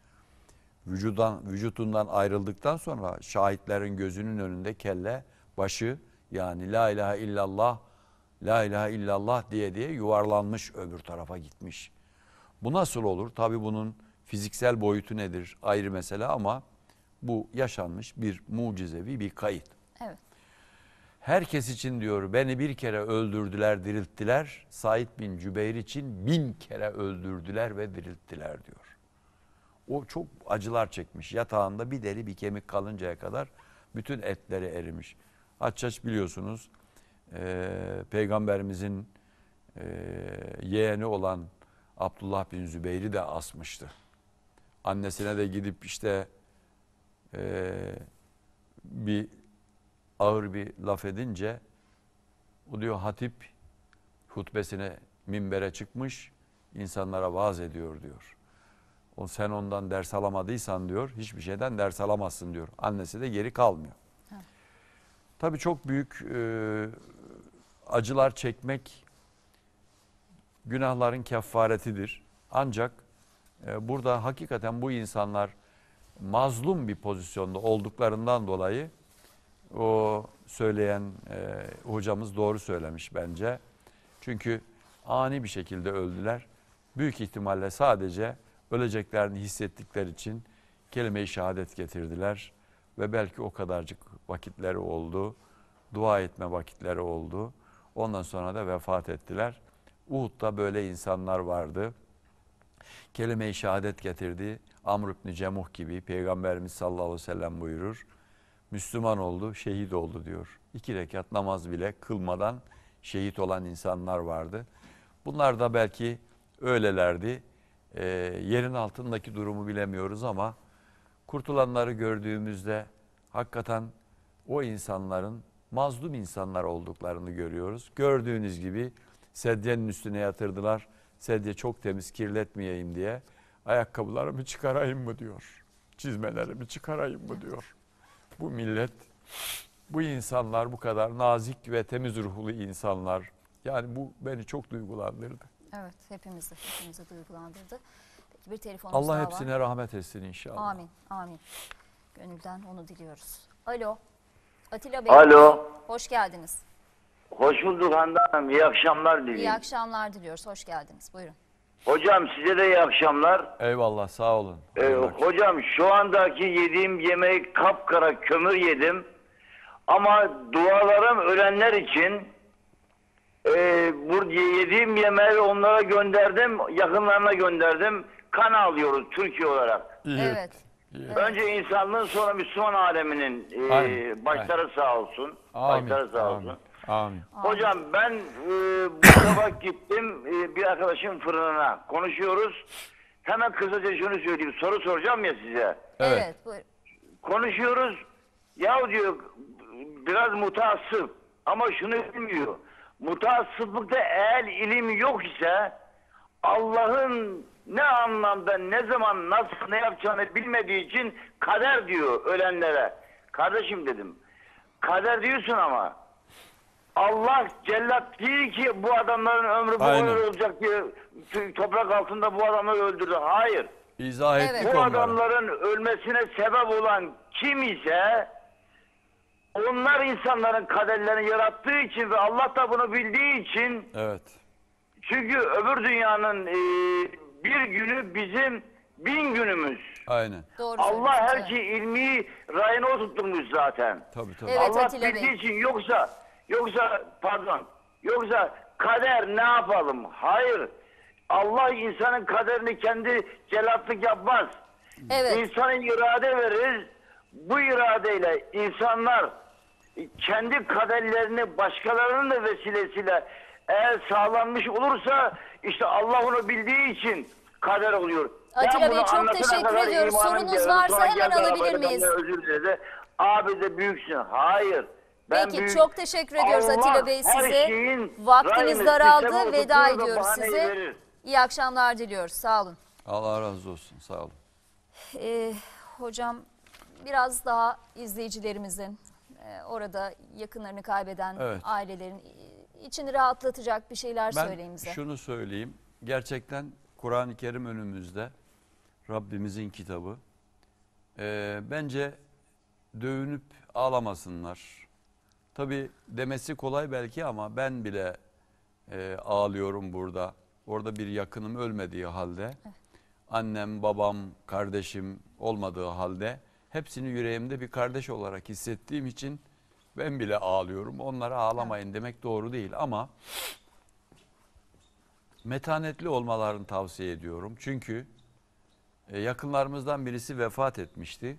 vücudan, vücutundan ayrıldıktan sonra şahitlerin gözünün önünde kelle, başı yani la ilahe illallah, la ilahe illallah diye diye yuvarlanmış öbür tarafa gitmiş. Bu nasıl olur? Tabii bunun fiziksel boyutu nedir ayrı mesele ama bu yaşanmış bir mucizevi bir kayıt. Herkes için diyor beni bir kere öldürdüler dirilttiler. Said bin Cübeyr için bin kere öldürdüler ve dirilttiler diyor. O çok acılar çekmiş. Yatağında bir deri bir kemik kalıncaya kadar bütün etleri erimiş. Haccaç biliyorsunuz e, peygamberimizin e, yeğeni olan Abdullah bin Zübeyir'i de asmıştı. Annesine de gidip işte e, bir ağır bir laf edince o diyor hatip hutbesine minbere çıkmış insanlara vaaz ediyor diyor. O sen ondan ders alamadıysan diyor hiçbir şeyden ders alamazsın diyor. Annesi de geri kalmıyor. Tabii çok büyük e, acılar çekmek günahların kefaretidir. Ancak e, burada hakikaten bu insanlar mazlum bir pozisyonda olduklarından dolayı o söyleyen e, hocamız doğru söylemiş bence. Çünkü ani bir şekilde öldüler. Büyük ihtimalle sadece öleceklerini hissettikler için kelime-i şehadet getirdiler ve belki o kadarcık vakitleri oldu. Dua etme vakitleri oldu. Ondan sonra da vefat ettiler. Uhud'da böyle insanlar vardı. Kelime-i şehadet getirdi. Amr ibn Cemuh gibi Peygamberimiz sallallahu aleyhi ve sellem buyurur. Müslüman oldu, şehit oldu diyor. İki rekat namaz bile kılmadan şehit olan insanlar vardı. Bunlar da belki öylelerdi e, yerin altındaki durumu bilemiyoruz ama kurtulanları gördüğümüzde hakikaten o insanların mazlum insanlar olduklarını görüyoruz. Gördüğünüz gibi sedyenin üstüne yatırdılar. Sedye çok temiz kirletmeyeyim diye ayakkabılarımı çıkarayım mı diyor. Çizmelerimi çıkarayım mı diyor. Bu millet, bu insanlar bu kadar nazik ve temiz ruhlu insanlar. Yani bu beni çok duygulandırdı. Evet hepimizi, hepimizi duygulandırdı. Peki bir telefonumuz Allah daha hepsine var. rahmet etsin inşallah. Amin, amin. Gönülden onu diliyoruz. Alo, Atilla Bey. Alo. Hoş geldiniz. Hoş bulduk Hande Hanım. İyi akşamlar diliyorum. İyi akşamlar diliyoruz. Hoş geldiniz. Buyurun. Hocam size de iyi akşamlar. Eyvallah sağ olun. Ee, hocam şu andaki yediğim yemeği kapkara kömür yedim. Ama dualarım ölenler için e, ee, burada yediğim yemeği onlara gönderdim, yakınlarına gönderdim. Kan alıyoruz Türkiye olarak. Evet. Evet. Önce insanlığın sonra Müslüman aleminin e, Amin. başları sağ olsun. Amin. Başları sağ olsun. Amin. Amin. Hocam ben e, bu sabah gittim e, bir arkadaşım fırınına konuşuyoruz. Hemen kısaca şunu söyleyeyim. Soru soracağım ya size. Evet. Evet. Konuşuyoruz. Ya diyor biraz mutassıp ama şunu bilmiyor mutasıplıkta eğer ilim yok ise Allah'ın ne anlamda, ne zaman, nasıl, ne yapacağını bilmediği için kader diyor ölenlere. Kardeşim dedim, kader diyorsun ama Allah cellat değil ki bu adamların ömrü bu kadar olacak diye toprak altında bu adamları öldürdü. Hayır. İzah evet. Bu adamların ölmesine sebep olan kim ise onlar insanların kaderlerini yarattığı için ve Allah da bunu bildiği için Evet. çünkü öbür dünyanın e, bir günü bizim bin günümüz. Aynen. Doğru Allah her evet. şeyi ilmi rayına oturtmuş zaten. Tabii tabii. Evet. Allah Atilla Bey. bildiği için yoksa yoksa pardon yoksa kader ne yapalım? Hayır. Allah insanın kaderini kendi celatlık yapmaz. Evet. İnsanın irade verir. Bu iradeyle insanlar kendi kaderlerini başkalarının da vesilesiyle eğer sağlanmış olursa işte Allah onu bildiği için kader oluyor. Atilla Bey çok teşekkür ediyoruz. Sorunuz varsa hemen alabilir miyiz? Özür dilerim. Abi de büyüksün. Hayır. Ben Peki büyük... çok teşekkür ediyoruz Allah Atilla Bey size. Vaktiniz daraldı. Veda ediyoruz size. Verir. İyi akşamlar diliyoruz. Sağ olun. Allah razı olsun. Sağ olun. Ee, hocam biraz daha izleyicilerimizin ee, orada yakınlarını kaybeden Evet. ailelerin e, içini rahatlatacak bir şeyler söyleyin bize. Ben şunu söyleyeyim. Gerçekten Kur'an-ı Kerim önümüzde. Rabbimizin kitabı. Ee, bence dövünüp ağlamasınlar. Tabi demesi kolay belki ama ben bile e, ağlıyorum burada. Orada bir yakınım ölmediği halde. Annem, babam, kardeşim olmadığı halde hepsini yüreğimde bir kardeş olarak hissettiğim için ben bile ağlıyorum. Onlara ağlamayın demek doğru değil ama metanetli olmalarını tavsiye ediyorum. Çünkü e, yakınlarımızdan birisi vefat etmişti.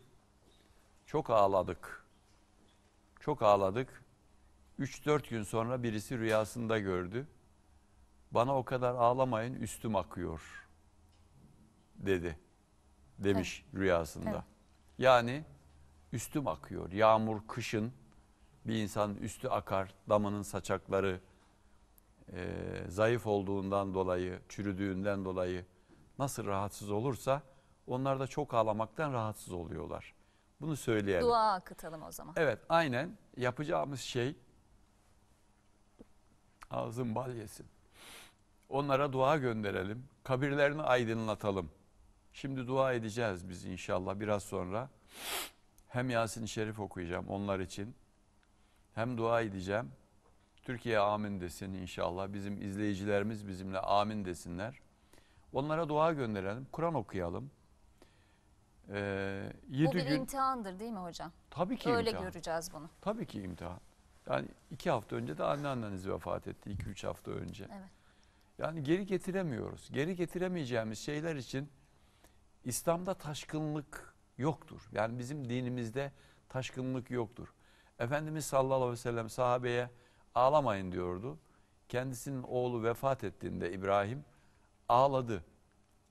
Çok ağladık. Çok ağladık. 3-4 gün sonra birisi rüyasında gördü. Bana o kadar ağlamayın üstüm akıyor dedi demiş evet. rüyasında. Evet. Yani üstüm akıyor. Yağmur kışın bir insanın üstü akar. Damanın saçakları e, zayıf olduğundan dolayı, çürüdüğünden dolayı nasıl rahatsız olursa onlar da çok ağlamaktan rahatsız oluyorlar. Bunu söyleyelim. Dua akıtalım o zaman. Evet aynen yapacağımız şey ağzın bal yesin. Onlara dua gönderelim. Kabirlerini aydınlatalım. Şimdi dua edeceğiz biz inşallah biraz sonra. Hem Yasin-i Şerif okuyacağım onlar için. Hem dua edeceğim. Türkiye amin desin inşallah. Bizim izleyicilerimiz bizimle amin desinler. Onlara dua gönderelim. Kur'an okuyalım. Ee, Bu bir gün... imtihandır değil mi hocam? Tabii ki Öyle imtihan. göreceğiz bunu. Tabii ki imtihan. Yani iki hafta önce de anneanneniz vefat etti. iki üç hafta önce. Evet. Yani geri getiremiyoruz. Geri getiremeyeceğimiz şeyler için İslam'da taşkınlık yoktur. Yani bizim dinimizde taşkınlık yoktur. Efendimiz sallallahu aleyhi ve sellem sahabeye ağlamayın diyordu. Kendisinin oğlu vefat ettiğinde İbrahim ağladı.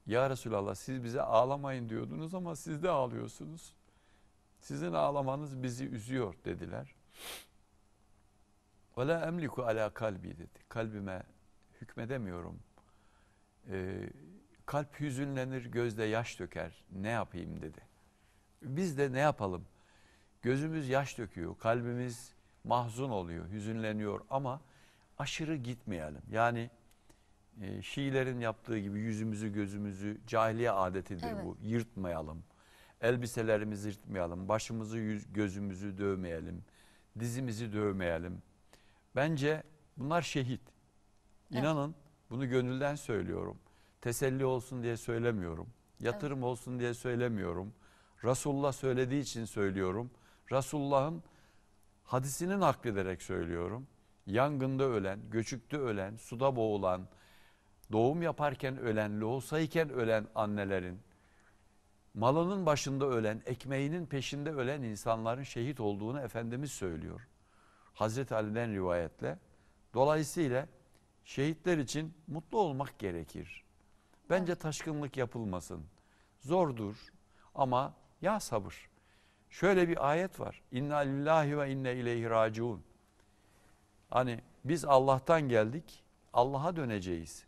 Ya Resulallah siz bize ağlamayın diyordunuz ama siz de ağlıyorsunuz. Sizin ağlamanız bizi üzüyor dediler. Ve la emliku ala kalbi dedi. Kalbime hükmedemiyorum. Ee, Kalp hüzünlenir, gözde yaş döker. Ne yapayım dedi. Biz de ne yapalım? Gözümüz yaş döküyor, kalbimiz mahzun oluyor, hüzünleniyor ama aşırı gitmeyelim. Yani e, Şiilerin yaptığı gibi yüzümüzü, gözümüzü cahiliye adetidir evet. bu. Yırtmayalım. Elbiselerimizi yırtmayalım. Başımızı, yüz, gözümüzü dövmeyelim. Dizimizi dövmeyelim. Bence bunlar şehit. İnanın evet. bunu gönülden söylüyorum teselli olsun diye söylemiyorum. Yatırım evet. olsun diye söylemiyorum. Resulullah söylediği için söylüyorum. Resulullah'ın hadisini naklederek söylüyorum. Yangında ölen, göçükte ölen, suda boğulan, doğum yaparken ölen, lohusayken ölen annelerin, malının başında ölen, ekmeğinin peşinde ölen insanların şehit olduğunu Efendimiz söylüyor. Hazreti Ali'den rivayetle. Dolayısıyla şehitler için mutlu olmak gerekir. Bence taşkınlık yapılmasın. Zordur ama ya sabır. Şöyle bir ayet var. İnna lillahi ve inne ileyhi raciun. Hani biz Allah'tan geldik, Allah'a döneceğiz.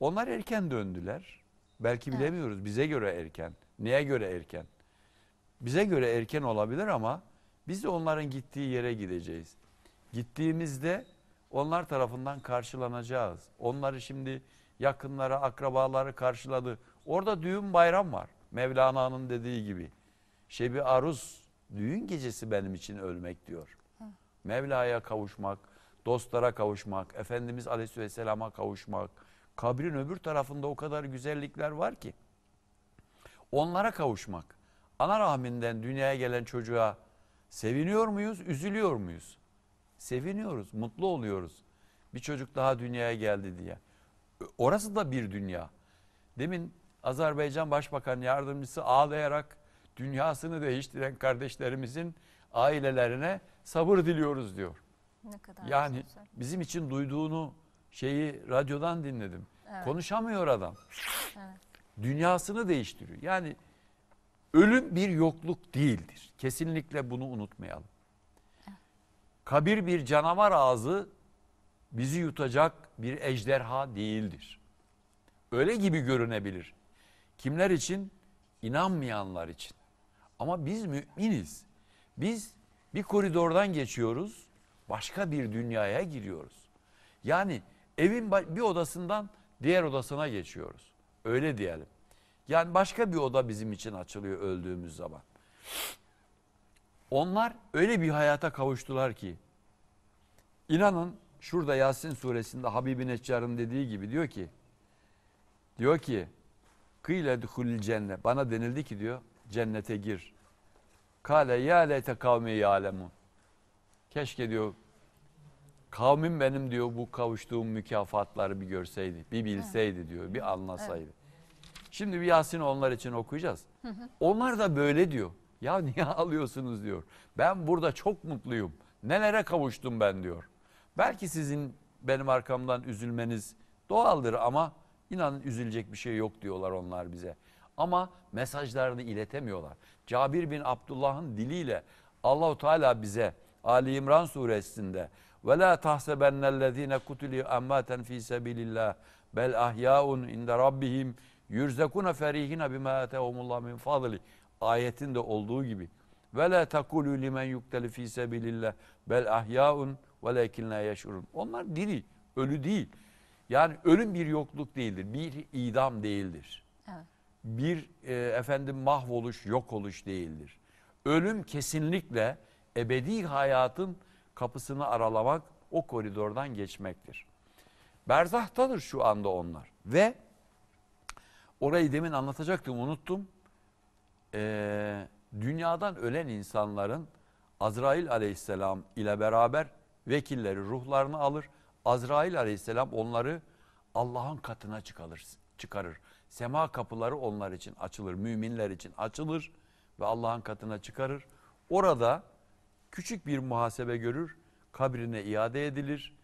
Onlar erken döndüler. Belki bilemiyoruz bize göre erken. Neye göre erken? Bize göre erken olabilir ama biz de onların gittiği yere gideceğiz. Gittiğimizde onlar tarafından karşılanacağız. Onları şimdi yakınları, akrabaları karşıladı. Orada düğün bayram var. Mevlana'nın dediği gibi. Şebi aruz, düğün gecesi benim için ölmek diyor. Mevla'ya kavuşmak, dostlara kavuşmak, Efendimiz Aleyhisselam'a kavuşmak. Kabrin öbür tarafında o kadar güzellikler var ki. Onlara kavuşmak. Ana rahminden dünyaya gelen çocuğa seviniyor muyuz, üzülüyor muyuz? Seviniyoruz, mutlu oluyoruz. Bir çocuk daha dünyaya geldi diye orası da bir dünya. Demin Azerbaycan Başbakan Yardımcısı ağlayarak dünyasını değiştiren kardeşlerimizin ailelerine sabır diliyoruz diyor. Ne kadar yani güzel. bizim için duyduğunu şeyi radyodan dinledim. Evet. Konuşamıyor adam. Evet. Dünyasını değiştiriyor. Yani ölüm bir yokluk değildir. Kesinlikle bunu unutmayalım. Evet. Kabir bir canavar ağzı bizi yutacak bir ejderha değildir. Öyle gibi görünebilir. Kimler için? İnanmayanlar için. Ama biz müminiz. Biz bir koridordan geçiyoruz, başka bir dünyaya giriyoruz. Yani evin bir odasından diğer odasına geçiyoruz. Öyle diyelim. Yani başka bir oda bizim için açılıyor öldüğümüz zaman. Onlar öyle bir hayata kavuştular ki inanın şurada Yasin suresinde Habib Habibi Neccar'ın dediği gibi diyor ki diyor ki kıyle duhul cennet bana denildi ki diyor cennete gir. Kale ya lete kavmi alemu. Keşke diyor kavmim benim diyor bu kavuştuğum mükafatları bir görseydi, bir bilseydi diyor, bir anlasaydı. Şimdi bir Yasin onlar için okuyacağız. Onlar da böyle diyor. Ya niye alıyorsunuz diyor. Ben burada çok mutluyum. Nelere kavuştum ben diyor. Belki sizin benim arkamdan üzülmeniz doğaldır ama inanın üzülecek bir şey yok diyorlar onlar bize. Ama mesajlarını iletemiyorlar. Cabir bin Abdullah'ın diliyle Allahu Teala bize Ali İmran suresinde ve la tahsebennellezine kutulu ammaten fi sabilillah bel ahyaun inde rabbihim yurzekuna ferihina bima atahumullah min fadli ayetinde olduğu gibi ve la takulu limen yuktelu fi sabilillah bel ahyaun وَلَاكِنْ لَا يَشْعُرُونَ Onlar diri, ölü değil. Yani ölüm bir yokluk değildir, bir idam değildir. Evet. Bir e, efendim mahvoluş, yok oluş değildir. Ölüm kesinlikle ebedi hayatın kapısını aralamak, o koridordan geçmektir. Berzahtadır şu anda onlar. Ve orayı demin anlatacaktım, unuttum. Ee, dünyadan ölen insanların Azrail aleyhisselam ile beraber vekilleri ruhlarını alır. Azrail aleyhisselam onları Allah'ın katına çıkarır. çıkarır. Sema kapıları onlar için açılır, müminler için açılır ve Allah'ın katına çıkarır. Orada küçük bir muhasebe görür, kabrine iade edilir.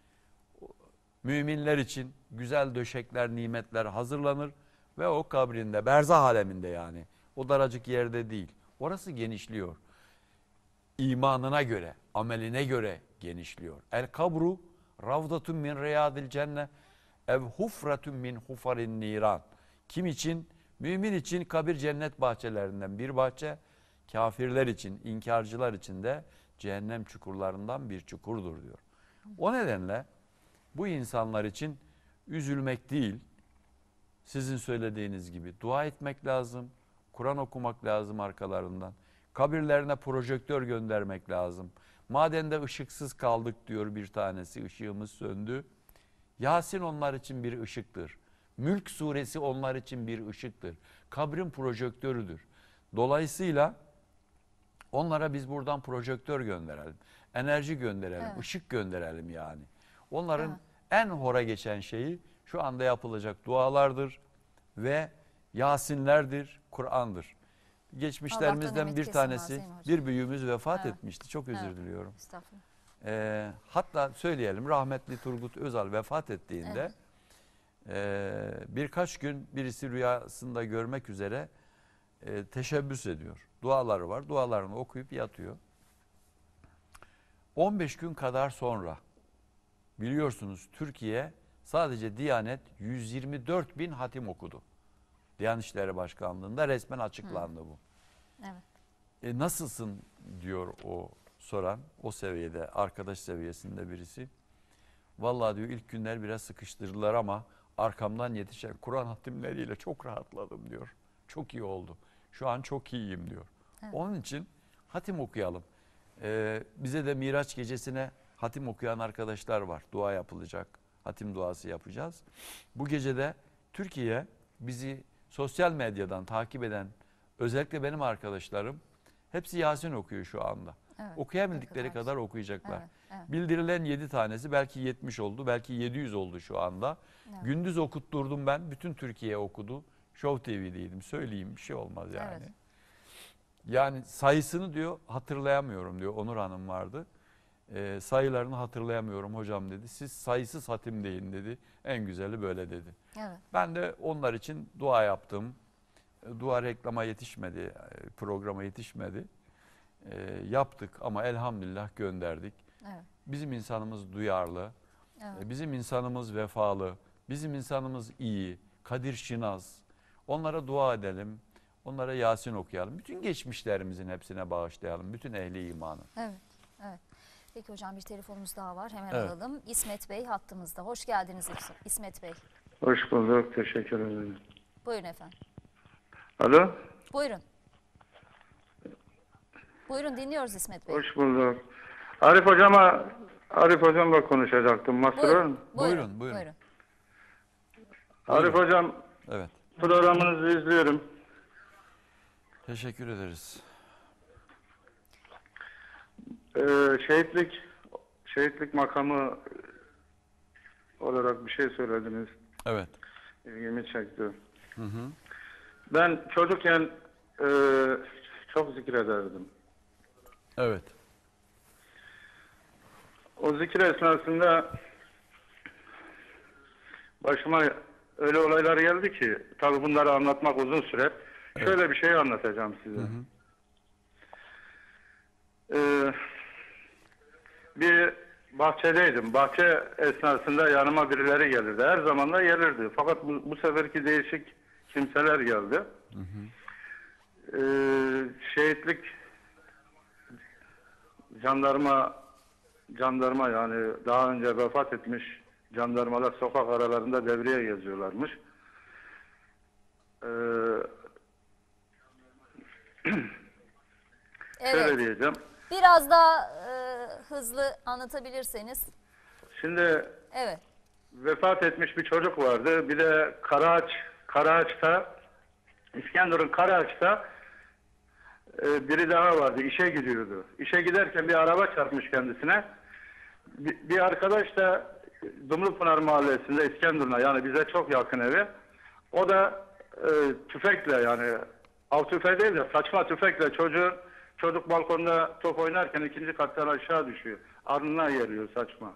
Müminler için güzel döşekler, nimetler hazırlanır ve o kabrinde, berzah aleminde yani o daracık yerde değil. Orası genişliyor. İmanına göre, ameline göre genişliyor. El kabru ravdatun min riyadil cennet, ev hufratun min hufarin niran. Kim için? Mümin için kabir cennet bahçelerinden bir bahçe, kafirler için, inkarcılar için de cehennem çukurlarından bir çukurdur diyor. O nedenle bu insanlar için üzülmek değil, sizin söylediğiniz gibi dua etmek lazım, Kur'an okumak lazım arkalarından, kabirlerine projektör göndermek lazım.'' Madende ışıksız kaldık diyor bir tanesi ışığımız söndü. Yasin onlar için bir ışıktır. Mülk suresi onlar için bir ışıktır. Kabrin projektörüdür. Dolayısıyla onlara biz buradan projektör gönderelim. Enerji gönderelim, evet. ışık gönderelim yani. Onların evet. en hora geçen şeyi şu anda yapılacak dualardır ve Yasinlerdir, Kur'an'dır geçmişlerimizden bir tanesi bir büyüğümüz vefat ha. etmişti. Çok özür ha. diliyorum. Estağfurullah. Ee, hatta söyleyelim rahmetli Turgut Özal vefat ettiğinde evet. e, birkaç gün birisi rüyasında görmek üzere e, teşebbüs ediyor. Duaları var. Dualarını okuyup yatıyor. 15 gün kadar sonra biliyorsunuz Türkiye sadece Diyanet 124 bin hatim okudu. Diyanet İşleri Başkanlığı'nda resmen açıklandı Hı. bu. Evet. E, nasılsın diyor o soran. O seviyede arkadaş seviyesinde birisi. Vallahi diyor ilk günler biraz sıkıştırdılar ama arkamdan yetişen Kur'an hatimleriyle çok rahatladım diyor. Çok iyi oldu. Şu an çok iyiyim diyor. Evet. Onun için hatim okuyalım. Ee, bize de Miraç gecesine hatim okuyan arkadaşlar var. Dua yapılacak. Hatim duası yapacağız. Bu gecede Türkiye bizi sosyal medyadan takip eden özellikle benim arkadaşlarım hepsi Yasin okuyor şu anda. Evet, Okuyabildikleri kadar, okuyacaklar. Evet, evet. Bildirilen 7 tanesi belki 70 oldu, belki 700 oldu şu anda. Evet. Gündüz okutturdum ben. Bütün Türkiye okudu. Show TV'deydim. Söyleyeyim bir şey olmaz yani. Evet. Yani sayısını diyor hatırlayamıyorum diyor. Onur Hanım vardı. E, sayılarını hatırlayamıyorum hocam dedi. Siz sayısız hatim deyin dedi. En güzeli böyle dedi. Evet. Ben de onlar için dua yaptım dua reklama yetişmedi, e, programa yetişmedi. E, yaptık ama elhamdülillah gönderdik. Evet. Bizim insanımız duyarlı, e, evet. bizim insanımız vefalı, bizim insanımız iyi, Kadir Şinaz. Onlara dua edelim, onlara Yasin okuyalım. Bütün geçmişlerimizin hepsine bağışlayalım, bütün ehli imanı. Evet, evet. Peki hocam bir telefonumuz daha var, hemen evet. alalım. İsmet Bey hattımızda. Hoş geldiniz İsmet Bey. Hoş bulduk, teşekkür ederim. Buyurun efendim. Alo. Buyurun. Buyurun dinliyoruz İsmet Bey. Hoş bulduk. Arif hocama Arif hocamla konuşacaktım. Mahsur buyurun, buyurun, buyurun. buyurun. Arif hocam. Evet. Programınızı izliyorum. Teşekkür ederiz. Ee, şehitlik şehitlik makamı olarak bir şey söylediniz. Evet. İlgimi çekti. Hı hı. Ben çocukken e, çok zikrederdim. Evet. O zikir esnasında başıma öyle olaylar geldi ki tabi bunları anlatmak uzun süre. Evet. Şöyle bir şey anlatacağım size. Hı hı. Ee, bir bahçedeydim. Bahçe esnasında yanıma birileri gelirdi. Her zaman da gelirdi. Fakat bu, bu seferki değişik kimseler geldi. Hı hı. Ee, şehitlik jandarma jandarma yani daha önce vefat etmiş jandarmalar sokak aralarında devreye geziyorlarmış. Ee, evet. Şöyle diyeceğim. Biraz daha e, hızlı anlatabilirseniz. Şimdi evet. vefat etmiş bir çocuk vardı. Bir de Karaç Karaağaç'ta İskenderun Karaağaç'ta e, biri daha vardı. işe gidiyordu. İşe giderken bir araba çarpmış kendisine. Bir, bir arkadaş da Dumlupınar Mahallesi'nde İskenderun'a yani bize çok yakın evi. O da e, tüfekle yani av tüfeği değil de saçma tüfekle çocuğu çocuk balkonda top oynarken ikinci kattan aşağı düşüyor. Arnına yarıyor saçma.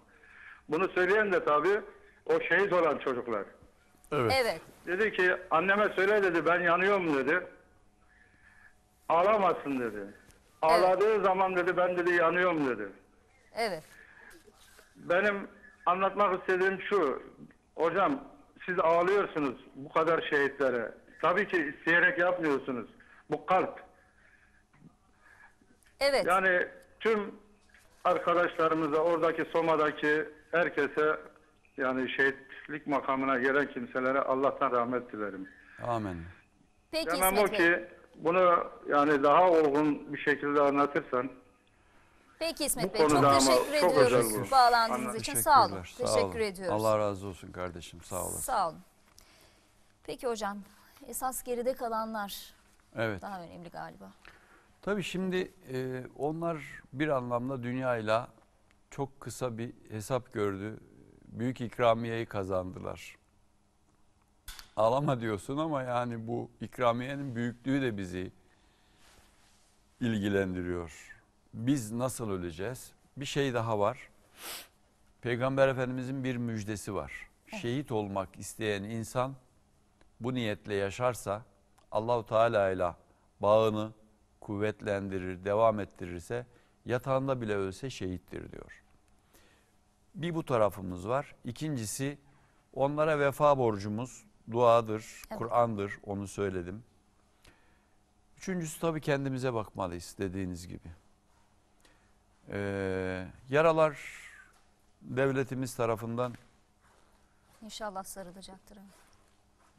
Bunu söyleyen de tabii o şehit olan çocuklar. Evet. Evet. Dedi ki anneme söyle dedi ben yanıyorum dedi. Ağlamasın dedi. Ağladığı zaman dedi ben dedi yanıyorum dedi. Evet. Benim anlatmak istediğim şu. Hocam siz ağlıyorsunuz bu kadar şehitlere. Tabii ki isteyerek yapmıyorsunuz. Bu kalp. Evet. Yani tüm arkadaşlarımıza, oradaki Soma'daki herkese yani şehit kişilik makamına gelen kimselere Allah'tan rahmet dilerim. Amin. Peki Demem İsmet o Bey. ki bunu yani daha olgun bir şekilde anlatırsan Peki İsmet Bey çok teşekkür çok özel ediyoruz bu. bağlandığınız için. Sağ olun. Teşekkürler, sağ Teşekkür olun. ediyoruz. Allah razı olsun kardeşim sağ olun. Sağ olun. Peki hocam esas geride kalanlar Evet. daha önemli galiba. Tabii şimdi e, onlar bir anlamda dünyayla çok kısa bir hesap gördü büyük ikramiyeyi kazandılar. Ağlama diyorsun ama yani bu ikramiyenin büyüklüğü de bizi ilgilendiriyor. Biz nasıl öleceğiz? Bir şey daha var. Peygamber Efendimizin bir müjdesi var. Şehit olmak isteyen insan bu niyetle yaşarsa Allahu Teala ile bağını kuvvetlendirir, devam ettirirse yatağında bile ölse şehittir diyor bir bu tarafımız var. İkincisi onlara vefa borcumuz duadır, evet. Kur'an'dır onu söyledim. Üçüncüsü tabii kendimize bakmalıyız dediğiniz gibi. Ee, yaralar devletimiz tarafından İnşallah sarılacaktır.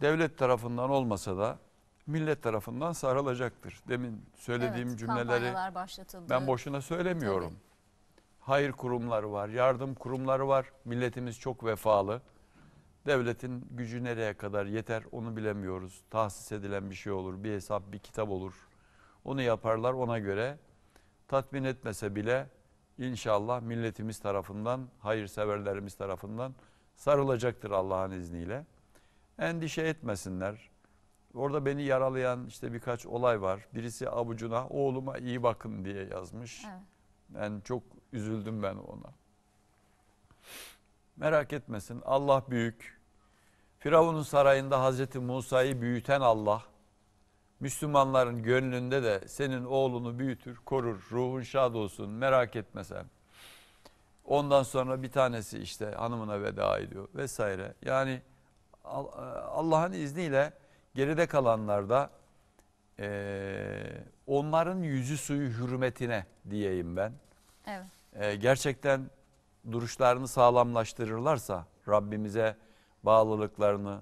Devlet tarafından olmasa da millet tarafından sarılacaktır. Demin söylediğim evet, cümleleri ben boşuna söylemiyorum. Tabii hayır kurumları var, yardım kurumları var. Milletimiz çok vefalı. Devletin gücü nereye kadar yeter onu bilemiyoruz. Tahsis edilen bir şey olur, bir hesap, bir kitap olur. Onu yaparlar ona göre. Tatmin etmese bile inşallah milletimiz tarafından, hayırseverlerimiz tarafından sarılacaktır Allah'ın izniyle. Endişe etmesinler. Orada beni yaralayan işte birkaç olay var. Birisi abucuna oğluma iyi bakın diye yazmış. Evet. Ben çok üzüldüm ben ona. Merak etmesin Allah büyük. Firavun'un sarayında Hazreti Musa'yı büyüten Allah, Müslümanların gönlünde de senin oğlunu büyütür, korur, ruhun şad olsun merak etme sen. Ondan sonra bir tanesi işte hanımına veda ediyor vesaire. Yani e, Allah'ın izniyle geride kalanlarda e, onların yüzü suyu hürmetine diyeyim ben. Evet. E, gerçekten duruşlarını sağlamlaştırırlarsa Rabbimize bağlılıklarını,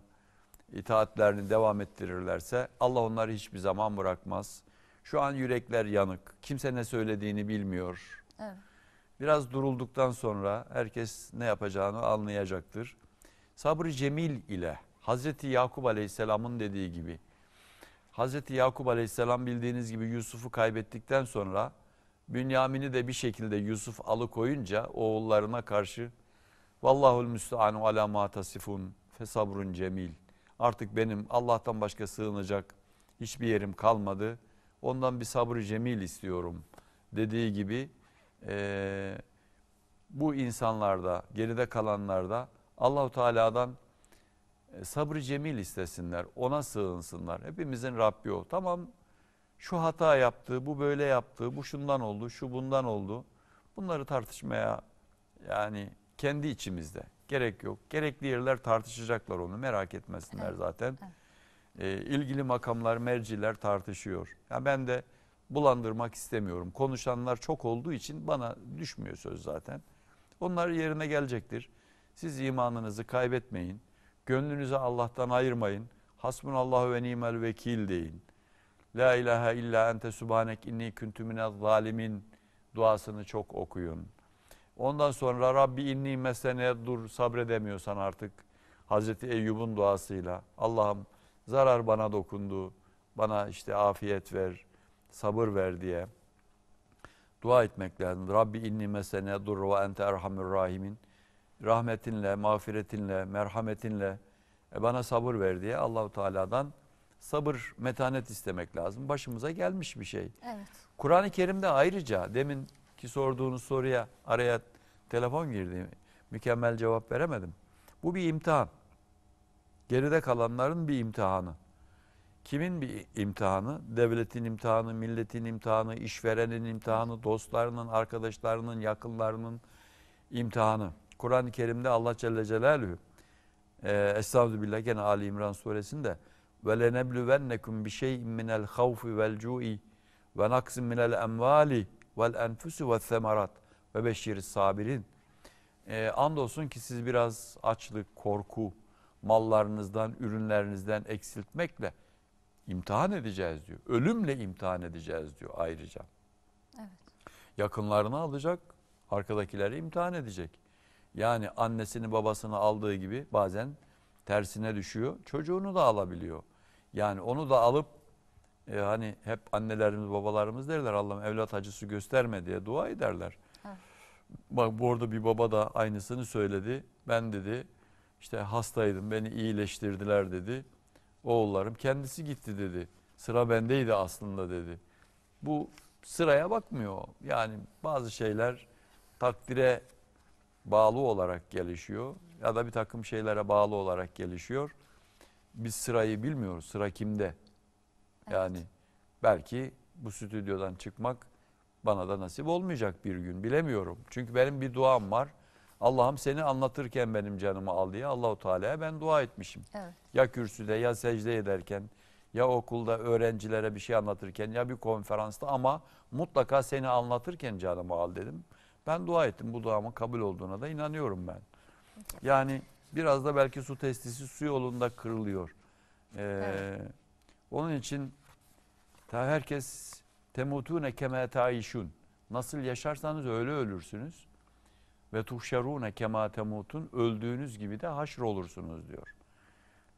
itaatlerini devam ettirirlerse Allah onları hiçbir zaman bırakmaz. Şu an yürekler yanık. Kimse ne söylediğini bilmiyor. Evet. Biraz durulduktan sonra herkes ne yapacağını anlayacaktır. Sabrı cemil ile Hazreti Yakup Aleyhisselam'ın dediği gibi Hazreti Yakup aleyhisselam bildiğiniz gibi Yusuf'u kaybettikten sonra Bünyamin'i de bir şekilde Yusuf alıkoyunca oğullarına karşı Vallahul müstaanu ala ma tasifun fesabrun cemil. Artık benim Allah'tan başka sığınacak hiçbir yerim kalmadı. Ondan bir sabrı cemil istiyorum dediği gibi e, bu insanlarda geride kalanlarda Allahu Teala'dan e, sabrı cemil istesinler, ona sığınsınlar. Hepimizin Rabbi o. Tamam şu hata yaptı, bu böyle yaptı, bu şundan oldu, şu bundan oldu. Bunları tartışmaya yani kendi içimizde gerek yok. Gerekli yerler tartışacaklar onu merak etmesinler zaten. Evet. Ee, ilgili makamlar, merciler tartışıyor. Ya ben de bulandırmak istemiyorum. Konuşanlar çok olduğu için bana düşmüyor söz zaten. Onlar yerine gelecektir. Siz imanınızı kaybetmeyin. Gönlünüzü Allah'tan ayırmayın. Hasbunallahu ve nimel vekil deyin. La ilahe illa ente subhanek inni kuntu minel zalimin duasını çok okuyun. Ondan sonra Rabbi inni mesene dur sabredemiyorsan artık Hazreti Eyyub'un duasıyla Allah'ım zarar bana dokundu. Bana işte afiyet ver, sabır ver diye dua etmek lazım. Rabbi inni mesene dur ve ente erhamur rahimin rahmetinle, mağfiretinle, merhametinle e, bana sabır ver diye Allahu Teala'dan sabır, metanet istemek lazım. Başımıza gelmiş bir şey. Evet. Kur'an-ı Kerim'de ayrıca demin ki sorduğunuz soruya araya telefon girdi. Mükemmel cevap veremedim. Bu bir imtihan. Geride kalanların bir imtihanı. Kimin bir imtihanı? Devletin imtihanı, milletin imtihanı, işverenin imtihanı, dostlarının, arkadaşlarının, yakınlarının imtihanı. Kur'an-ı Kerim'de Allah Celle Celaluhu e, Estağfirullah gene Ali İmran suresinde ve lenebluvennekum bi şey'in minel havfi vel cu'i ve naksin minel emvali vel enfusu ve semerat ve beşir sabirin e, andolsun ki siz biraz açlık, korku mallarınızdan, ürünlerinizden eksiltmekle imtihan edeceğiz diyor. Ölümle imtihan edeceğiz diyor ayrıca. Evet. Yakınlarını alacak, arkadakileri imtihan edecek. Yani annesini babasını aldığı gibi bazen tersine düşüyor. Çocuğunu da alabiliyor. Yani onu da alıp e, hani hep annelerimiz babalarımız derler Allah'ım evlat acısı gösterme diye dua ederler. Evet. Bak bu arada bir baba da aynısını söyledi. Ben dedi işte hastaydım beni iyileştirdiler dedi. Oğullarım kendisi gitti dedi. Sıra bendeydi aslında dedi. Bu sıraya bakmıyor. Yani bazı şeyler takdire bağlı olarak gelişiyor ya da bir takım şeylere bağlı olarak gelişiyor. Biz sırayı bilmiyoruz. Sıra kimde? Yani belki bu stüdyodan çıkmak bana da nasip olmayacak bir gün bilemiyorum. Çünkü benim bir duam var. Allah'ım seni anlatırken benim canımı al diye Allahu Teala'ya ben dua etmişim. Evet. Ya kürsüde ya secde ederken ya okulda öğrencilere bir şey anlatırken ya bir konferansta ama mutlaka seni anlatırken canımı al dedim. Ben dua ettim bu duamın kabul olduğuna da inanıyorum ben. Yani biraz da belki su testisi su yolunda kırılıyor. Ee, evet. Onun için ta herkes temutune kema taişun. Nasıl yaşarsanız öyle ölürsünüz. Ve tuhşerune kema temutun. Öldüğünüz gibi de haşr olursunuz diyor.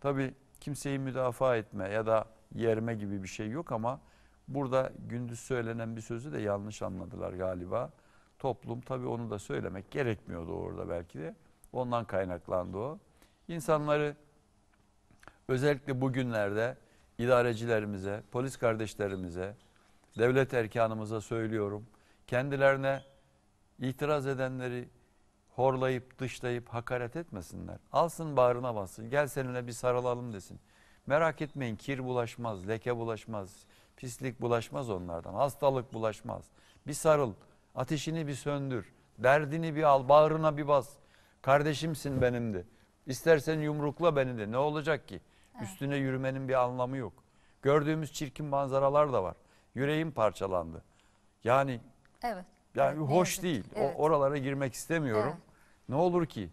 Tabi kimseyi müdafaa etme ya da yerme gibi bir şey yok ama burada gündüz söylenen bir sözü de yanlış anladılar galiba toplum tabii onu da söylemek gerekmiyordu orada belki de. Ondan kaynaklandı o. İnsanları özellikle bugünlerde idarecilerimize, polis kardeşlerimize, devlet erkanımıza söylüyorum. Kendilerine itiraz edenleri horlayıp, dışlayıp, hakaret etmesinler. Alsın bağrına bassın, gel seninle bir sarılalım desin. Merak etmeyin kir bulaşmaz, leke bulaşmaz, pislik bulaşmaz onlardan, hastalık bulaşmaz. Bir sarıl. Ateşini bir söndür. Derdini bir al. Bağrına bir bas. Kardeşimsin benimdi. İstersen yumrukla beni de. Ne olacak ki? Evet. Üstüne yürümenin bir anlamı yok. Gördüğümüz çirkin manzaralar da var. Yüreğim parçalandı. Yani evet. Yani evet, hoş değil. Evet. O oralara girmek istemiyorum. Evet. Ne olur ki?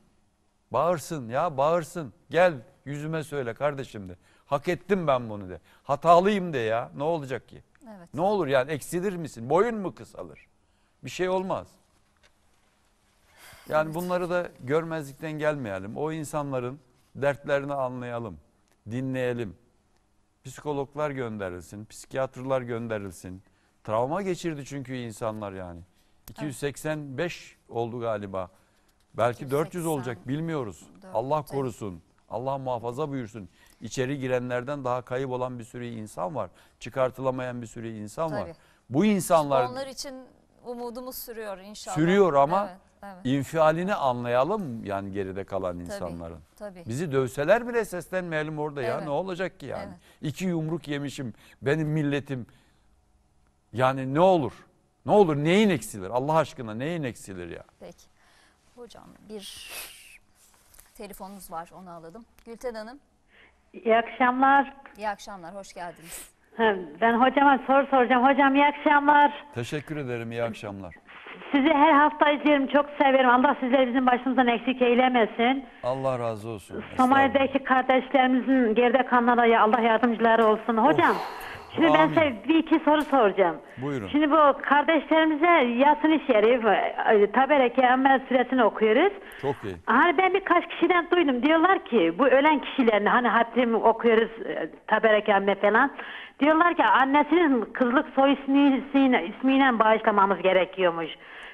Bağırsın ya bağırsın. Gel yüzüme söyle kardeşim de. Hak ettim ben bunu de. Hatalıyım de ya. Ne olacak ki? Evet. Ne olur yani eksilir misin? Boyun mu kısalır? bir şey olmaz. Yani bunları da görmezlikten gelmeyelim. O insanların dertlerini anlayalım, dinleyelim. Psikologlar gönderilsin, psikiyatrlar gönderilsin. Travma geçirdi çünkü insanlar yani. 285 oldu galiba. Belki 280. 400 olacak bilmiyoruz. 400. Allah korusun. Allah muhafaza buyursun. İçeri girenlerden daha kayıp olan bir sürü insan var. Çıkartılamayan bir sürü insan Tabii. var. Bu insanlar... onlar için umudumuz sürüyor inşallah. Sürüyor ama evet, evet. infialini anlayalım yani geride kalan insanların. Tabii. Bizi dövseler bile seslenmeyelim orada evet. ya ne olacak ki yani. Evet. İki yumruk yemişim benim milletim. Yani ne olur? Ne olur neyin eksilir? Allah aşkına neyin eksilir ya? Peki. Hocam bir telefonunuz var onu alalım. Gülten Hanım. İyi akşamlar. İyi akşamlar hoş geldiniz. Ha, Ben hocama soru soracağım. Hocam iyi akşamlar. Teşekkür ederim. iyi akşamlar. Sizi her hafta izliyorum. Çok severim. Allah sizleri bizim başımızdan eksik eylemesin. Allah razı olsun. Estağfurullah. Somali'deki kardeşlerimizin geride kanlara ya Allah yardımcıları olsun. Hocam şimdi ben Amin. size bir iki soru soracağım. Buyurun. Şimdi bu kardeşlerimize Yasin-i Şerif, e, Tabereke Emmel suresini okuyoruz. Çok iyi. Hani ben birkaç kişiden duydum. Diyorlar ki bu ölen kişilerin hani hatim okuyoruz e, Tabereke Emme falan. Diyorlar ki annesinin kızlık soy ismiyle, ismiyle bağışlamamız gerekiyormuş.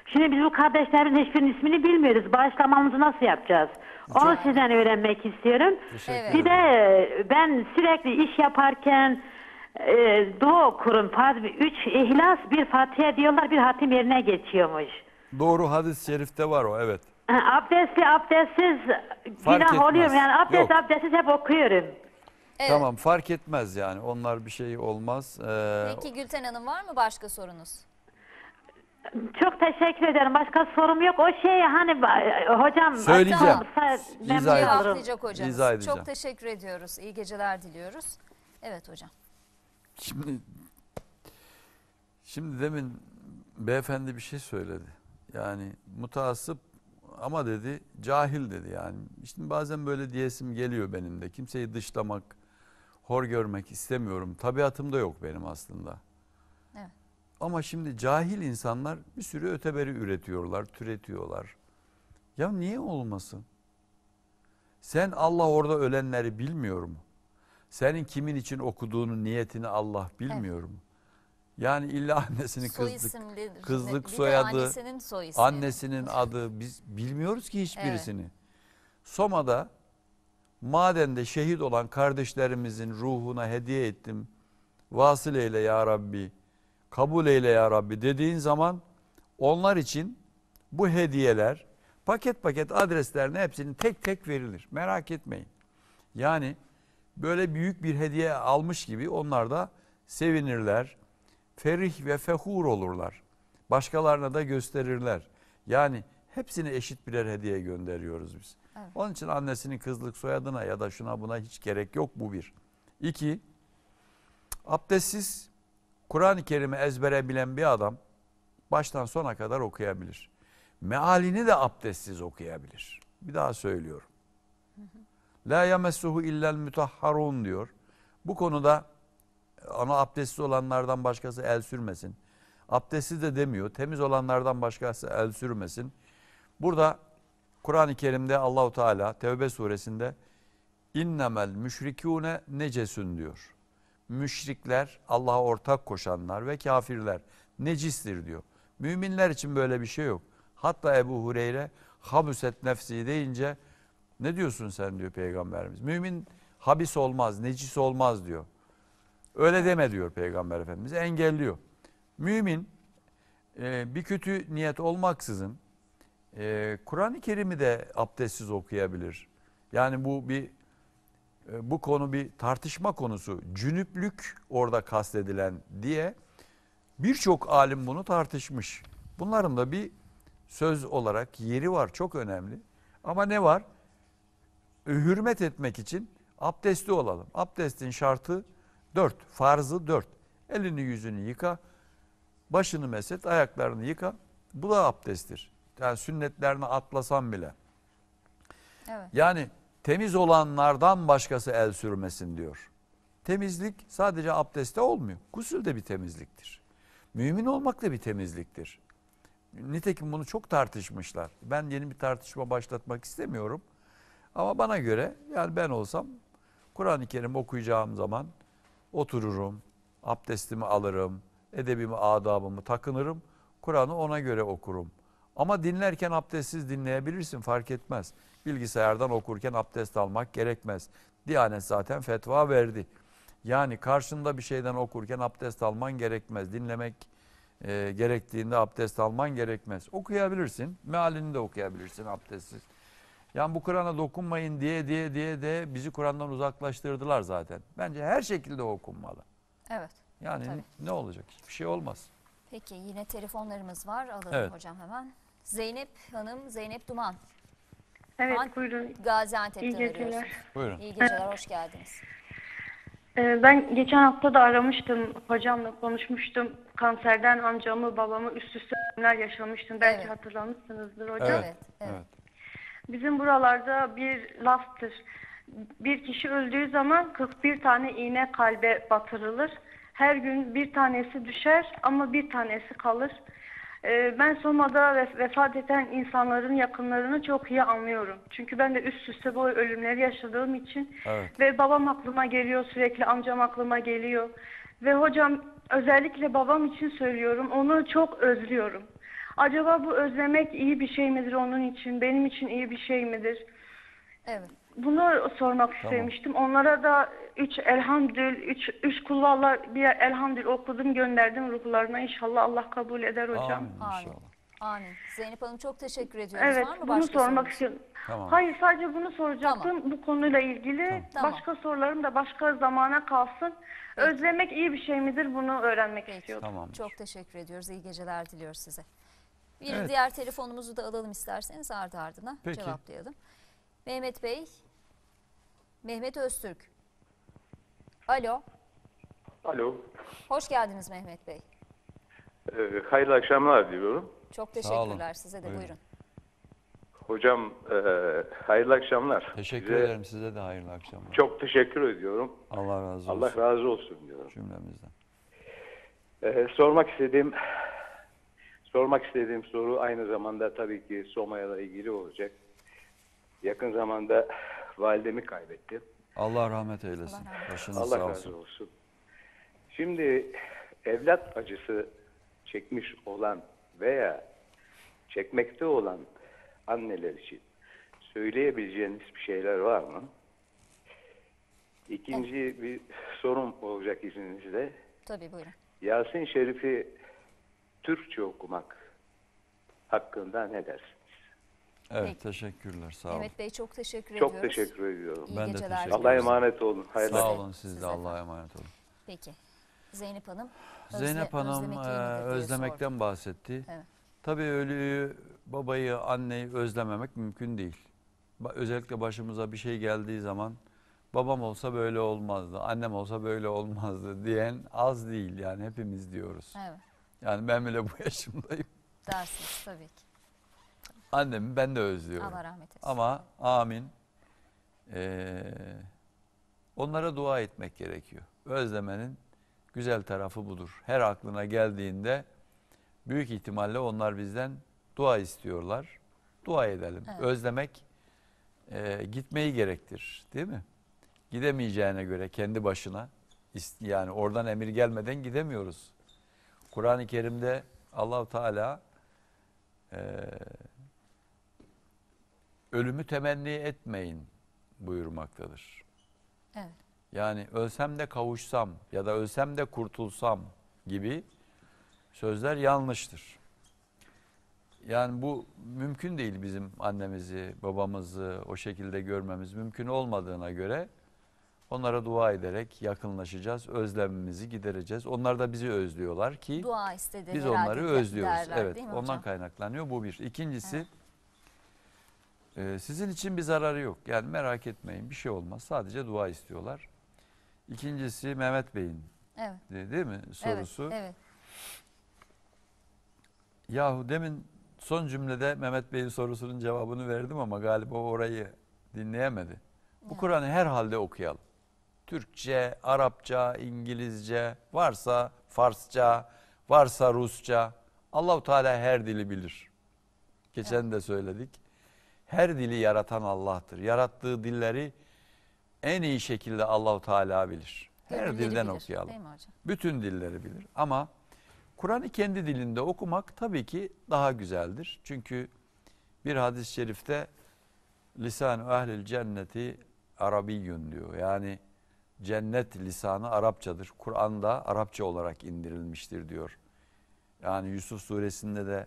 Şimdi biz bu kardeşlerin hiçbirinin ismini bilmiyoruz. Bağışlamamızı nasıl yapacağız? Onu sizden öğrenmek istiyorum. Evet. Bir de ben sürekli iş yaparken e, dua okurum. Faz, üç ihlas, bir fatiha diyorlar, bir hatim yerine geçiyormuş. Doğru hadis-i şerifte var o evet. Abdestli, abdestsiz Fark günah etmez. oluyor Yani abdest, Yok. abdestsiz hep okuyorum. Evet. Tamam fark etmez yani onlar bir şey olmaz. Ee, Peki Gülten Hanım var mı başka sorunuz? Çok teşekkür ederim. Başka sorum yok. O şey hani hocam Söyleyeceğim. Tamam. İzah edeceğim. Memnun edeceğim. Çok teşekkür ediyoruz. İyi geceler diliyoruz. Evet hocam. Şimdi şimdi demin beyefendi bir şey söyledi. Yani mutasip ama dedi cahil dedi yani. Şimdi bazen böyle diyesim geliyor benim de. Kimseyi dışlamak, hor görmek istemiyorum. Tabiatım da yok benim aslında. Ama şimdi cahil insanlar bir sürü öteberi üretiyorlar, türetiyorlar. Ya niye olmasın? Sen Allah orada ölenleri bilmiyor mu? Senin kimin için okuduğunu, niyetini Allah bilmiyor evet. mu? Yani illa annesinin kızlık, kızlık soyadı, annesinin, soy annesinin adı biz bilmiyoruz ki hiçbirisini. Evet. Soma'da madende şehit olan kardeşlerimizin ruhuna hediye ettim. Vasıl eyle ya Rabbi, kabul eyle ya Rabbi dediğin zaman onlar için bu hediyeler paket paket adreslerine hepsinin tek tek verilir. Merak etmeyin. Yani böyle büyük bir hediye almış gibi onlar da sevinirler. Ferih ve fehur olurlar. Başkalarına da gösterirler. Yani hepsine eşit birer hediye gönderiyoruz biz. Evet. Onun için annesinin kızlık soyadına ya da şuna buna hiç gerek yok bu bir. İki, abdestsiz Kur'an-ı Kerim'i ezbere bilen bir adam baştan sona kadar okuyabilir. Mealini de abdestsiz okuyabilir. Bir daha söylüyorum. La yemessuhu illel mutahharun diyor. Bu konuda ana abdestsiz olanlardan başkası el sürmesin. Abdestsiz de demiyor. Temiz olanlardan başkası el sürmesin. Burada Kur'an-ı Kerim'de Allahu Teala Tevbe suresinde innemel müşrikûne necesün diyor. Müşrikler Allah'a ortak koşanlar ve kafirler necistir diyor. Müminler için böyle bir şey yok. Hatta Ebu Hureyre habüset nefsi deyince ne diyorsun sen diyor peygamberimiz. Mümin habis olmaz, necis olmaz diyor. Öyle deme diyor peygamber efendimiz engelliyor. Mümin e, bir kötü niyet olmaksızın e, Kur'an-ı Kerim'i de abdestsiz okuyabilir. Yani bu bir e, bu konu bir tartışma konusu. Cünüplük orada kastedilen diye birçok alim bunu tartışmış. Bunların da bir söz olarak yeri var çok önemli. Ama ne var? E, hürmet etmek için abdestli olalım. Abdestin şartı dört, farzı dört. Elini yüzünü yıka, başını meset, ayaklarını yıka. Bu da abdesttir yani sünnetlerini atlasam bile. Evet. Yani temiz olanlardan başkası el sürmesin diyor. Temizlik sadece abdeste olmuyor. Gusül de bir temizliktir. Mümin olmak da bir temizliktir. Nitekim bunu çok tartışmışlar. Ben yeni bir tartışma başlatmak istemiyorum. Ama bana göre yani ben olsam Kur'an-ı Kerim okuyacağım zaman otururum, abdestimi alırım, edebimi, adabımı takınırım. Kur'an'ı ona göre okurum. Ama dinlerken abdestsiz dinleyebilirsin fark etmez. Bilgisayardan okurken abdest almak gerekmez. Diyanet zaten fetva verdi. Yani karşında bir şeyden okurken abdest alman gerekmez. Dinlemek e, gerektiğinde abdest alman gerekmez. Okuyabilirsin. Mealini de okuyabilirsin abdestsiz. Yani bu Kur'an'a dokunmayın diye diye diye de bizi Kur'an'dan uzaklaştırdılar zaten. Bence her şekilde okunmalı. Evet. Yani Tabii. ne olacak? Hiçbir şey olmaz. Peki yine telefonlarımız var. Alalım evet. hocam hemen. Zeynep Hanım, Zeynep Duman. Evet Ant buyurun. Gaziantep'ten İyi geceler. Buyurun. İyi geceler, evet. hoş geldiniz. Ee, ben geçen hafta da aramıştım, hocamla konuşmuştum. Kanserden amcamı, babamı üst üste ölümler yaşamıştım. Belki evet. hatırlamışsınızdır hocam. Evet, evet. Bizim buralarda bir laftır. Bir kişi öldüğü zaman 41 tane iğne kalbe batırılır. Her gün bir tanesi düşer ama bir tanesi kalır. Ee, ben Soma'da vefat eden insanların yakınlarını çok iyi anlıyorum. Çünkü ben de üst üste bu ölümleri yaşadığım için evet. ve babam aklıma geliyor sürekli amcam aklıma geliyor. Ve hocam özellikle babam için söylüyorum onu çok özlüyorum. Acaba bu özlemek iyi bir şey midir onun için? Benim için iyi bir şey midir? Evet. Bunu sormak tamam. istemiştim. Onlara da üç elhamdül, üç, üç kullarla bir elhamdül okudum gönderdim ruhlarına. İnşallah Allah kabul eder hocam. Amin inşallah. Amin. Zeynep Hanım çok teşekkür ediyoruz. Evet, Var mı bunu başka sormak istiyorum. Tamam. Hayır sadece bunu soracaktım tamam. bu konuyla ilgili. Tamam. Başka sorularım da başka zamana kalsın. Evet. Özlemek iyi bir şey midir bunu öğrenmek Peki. istiyordum. Tamam. Çok teşekkür ediyoruz. İyi geceler diliyoruz size. Bir evet. diğer telefonumuzu da alalım isterseniz ardı ardına Peki. cevaplayalım. Mehmet Bey Mehmet Öztürk. Alo. Alo. Hoş geldiniz Mehmet Bey. Ee, hayırlı akşamlar diliyorum. Çok teşekkürler size de buyurun. Hocam e, hayırlı akşamlar. Teşekkür size, ederim size de hayırlı akşamlar. Çok teşekkür ediyorum. Allah razı olsun. Allah razı olsun diyorum. Cümlemizden. E, sormak istediğim sormak istediğim soru aynı zamanda tabii ki Soma'yla ilgili olacak. Yakın zamanda validemi kaybettim. Allah rahmet eylesin. Başınız Allah sağ olsun. razı olsun. Şimdi evlat acısı çekmiş olan veya çekmekte olan anneler için söyleyebileceğiniz bir şeyler var mı? İkinci bir sorum olacak izninizle. Tabii buyurun. Yasin Şerif'i Türkçe okumak hakkında ne dersin? Evet Peki. teşekkürler sağ olun. Mehmet Bey çok teşekkür ediyorum. Çok ediyoruz. teşekkür ediyorum. İyi Ben de teşekkür Allah'a ederim. emanet olun. Hayırlı Sağ olun siz Size de. Allah'a emanet olun. Peki. Zeynep Hanım. özle- Zeynep Hanım özlemek e, yenidir sordu. özlemekten bahsetti. Evet. Tabii ölüyü, babayı, anneyi özlememek mümkün değil. Ba- Özellikle başımıza bir şey geldiği zaman babam olsa böyle olmazdı, annem olsa böyle olmazdı diyen az değil yani hepimiz diyoruz. Evet. Yani ben bile bu yaşındayım. Dersiniz tabii ki. Annemi ben de özlüyorum. Allah rahmet eylesin. Ama amin. Ee, onlara dua etmek gerekiyor. Özlemenin güzel tarafı budur. Her aklına geldiğinde büyük ihtimalle onlar bizden dua istiyorlar. Dua edelim. Evet. Özlemek e, gitmeyi gerektir değil mi? Gidemeyeceğine göre kendi başına yani oradan emir gelmeden gidemiyoruz. Kur'an-ı Kerim'de Allahu Teala eee ölümü temenni etmeyin buyurmaktadır. Evet. Yani ölsem de kavuşsam ya da ölsem de kurtulsam gibi sözler yanlıştır. Yani bu mümkün değil bizim annemizi, babamızı o şekilde görmemiz mümkün olmadığına göre onlara dua ederek yakınlaşacağız, özlemimizi gidereceğiz. Onlar da bizi özlüyorlar ki dua istedi, biz onları özlüyoruz. Derler, evet, ondan kaynaklanıyor bu bir. İkincisi evet. Ee, sizin için bir zararı yok. Yani merak etmeyin bir şey olmaz. Sadece dua istiyorlar. İkincisi Mehmet Bey'in evet. değil mi sorusu. Evet, evet. Yahu demin son cümlede Mehmet Bey'in sorusunun cevabını verdim ama galiba orayı dinleyemedi. Bu yani. Kur'an'ı herhalde okuyalım. Türkçe, Arapça, İngilizce, varsa Farsça, varsa Rusça. Allahu Teala her dili bilir. Geçen evet. de söyledik her dili yaratan Allah'tır. Yarattığı dilleri en iyi şekilde Allahu Teala bilir. Her, her dilden bilir, okuyalım. Bütün dilleri bilir ama Kur'an'ı kendi dilinde okumak tabii ki daha güzeldir. Çünkü bir hadis-i şerifte lisan ahlil cenneti Arabiyyun diyor. Yani cennet lisanı Arapçadır. Kur'an da Arapça olarak indirilmiştir diyor. Yani Yusuf suresinde de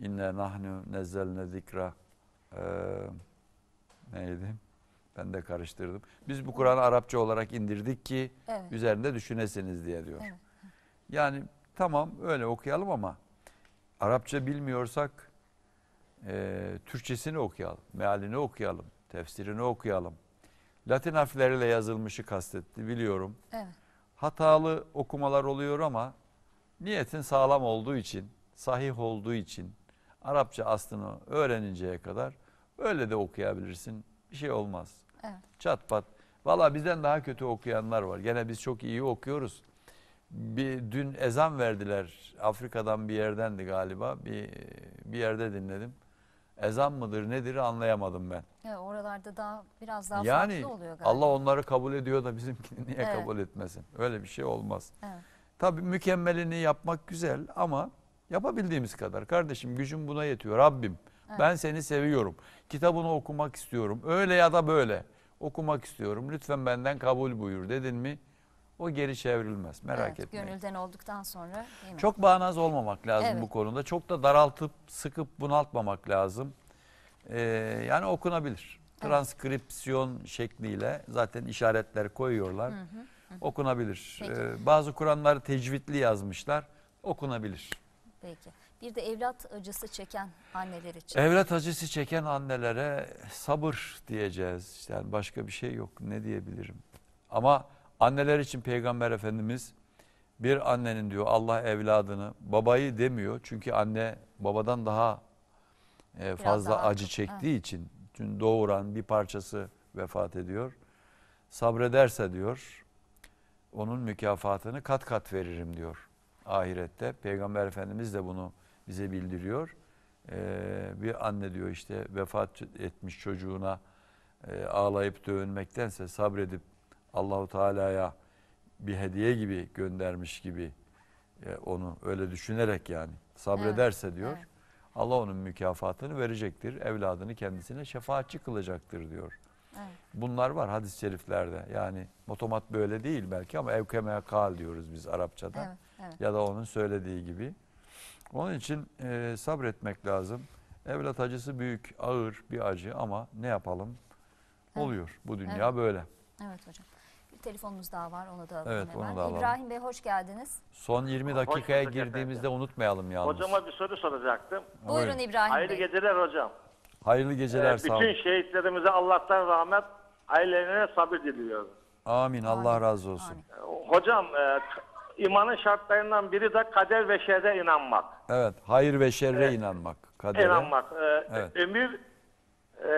inne nahnu nezzelne zikra e, neydi? Ben de karıştırdım. Biz bu Kur'an'ı Arapça olarak indirdik ki evet. üzerinde düşünesiniz diye diyor. Evet. Yani tamam öyle okuyalım ama Arapça bilmiyorsak e, Türkçesini okuyalım, mealini okuyalım, tefsirini okuyalım. Latin harfleriyle yazılmışı kastetti biliyorum. Evet. Hatalı okumalar oluyor ama niyetin sağlam olduğu için, sahih olduğu için Arapça aslını öğreninceye kadar öyle de okuyabilirsin. Bir şey olmaz. Evet. Çat pat. Valla bizden daha kötü okuyanlar var. Gene biz çok iyi okuyoruz. Bir, dün ezan verdiler. Afrika'dan bir yerdendi galiba. Bir, bir yerde dinledim. Ezan mıdır nedir anlayamadım ben. Evet, oralarda daha biraz daha yani, farklı oluyor galiba. Allah onları kabul ediyor da bizimkini niye evet. kabul etmesin? Öyle bir şey olmaz. Evet. Tabii mükemmelini yapmak güzel ama Yapabildiğimiz kadar. Kardeşim gücüm buna yetiyor. Rabbim evet. ben seni seviyorum. Kitabını okumak istiyorum. Öyle ya da böyle okumak istiyorum. Lütfen benden kabul buyur dedin mi? O geri çevrilmez. Merak evet, etmeyin. Gönülden olduktan sonra. Çok bağnaz olmamak lazım evet. bu konuda. Çok da daraltıp sıkıp bunaltmamak lazım. Ee, yani okunabilir. Transkripsiyon şekliyle zaten işaretler koyuyorlar. Hı hı, Okunabilir. Ee, bazı Kur'anları tecvitli yazmışlar. Okunabilir. Peki. Bir de evlat acısı çeken anneler için. Evlat acısı çeken annelere sabır diyeceğiz. Yani başka bir şey yok. Ne diyebilirim? Ama anneler için Peygamber Efendimiz bir annenin diyor Allah evladını, babayı demiyor. Çünkü anne babadan daha e, fazla daha acı çektiği evet. için tüm doğuran bir parçası vefat ediyor. Sabrederse diyor onun mükafatını kat kat veririm diyor ahirette. Peygamber Efendimiz de bunu bize bildiriyor. Ee, bir anne diyor işte vefat etmiş çocuğuna e, ağlayıp dövünmektense sabredip Allahu Teala'ya bir hediye gibi göndermiş gibi e, onu öyle düşünerek yani sabrederse evet, diyor. Evet. Allah onun mükafatını verecektir. Evladını kendisine şefaatçi kılacaktır diyor. Evet. Bunlar var hadis-i şeriflerde. Yani motomat böyle değil belki ama evkeme kal diyoruz biz Arapçada. Evet. Evet. Ya da onun söylediği gibi. Onun için e, sabretmek lazım. Evlat acısı büyük, ağır bir acı ama ne yapalım? Oluyor. Evet. Bu dünya evet. böyle. Evet hocam. Bir telefonumuz daha var ona da evet, Onu da alalım. İbrahim Bey hoş geldiniz. Son 20 dakikaya girdiğimizde efendim. unutmayalım yalnız. Hocama bir soru soracaktım. Buyurun, Buyurun İbrahim Hayırlı Bey. Hayırlı geceler hocam. Hayırlı geceler ee, sağ olun. Bütün şehitlerimize Allah'tan rahmet, ailelerine sabır diliyorum. Amin, Amin. Allah razı olsun. Amin. Hocam e, imanın şartlarından biri de kader ve şerre inanmak. Evet, hayır ve şerre evet. inanmak. Kadere. İnanmak. Ee, evet. Ömür e,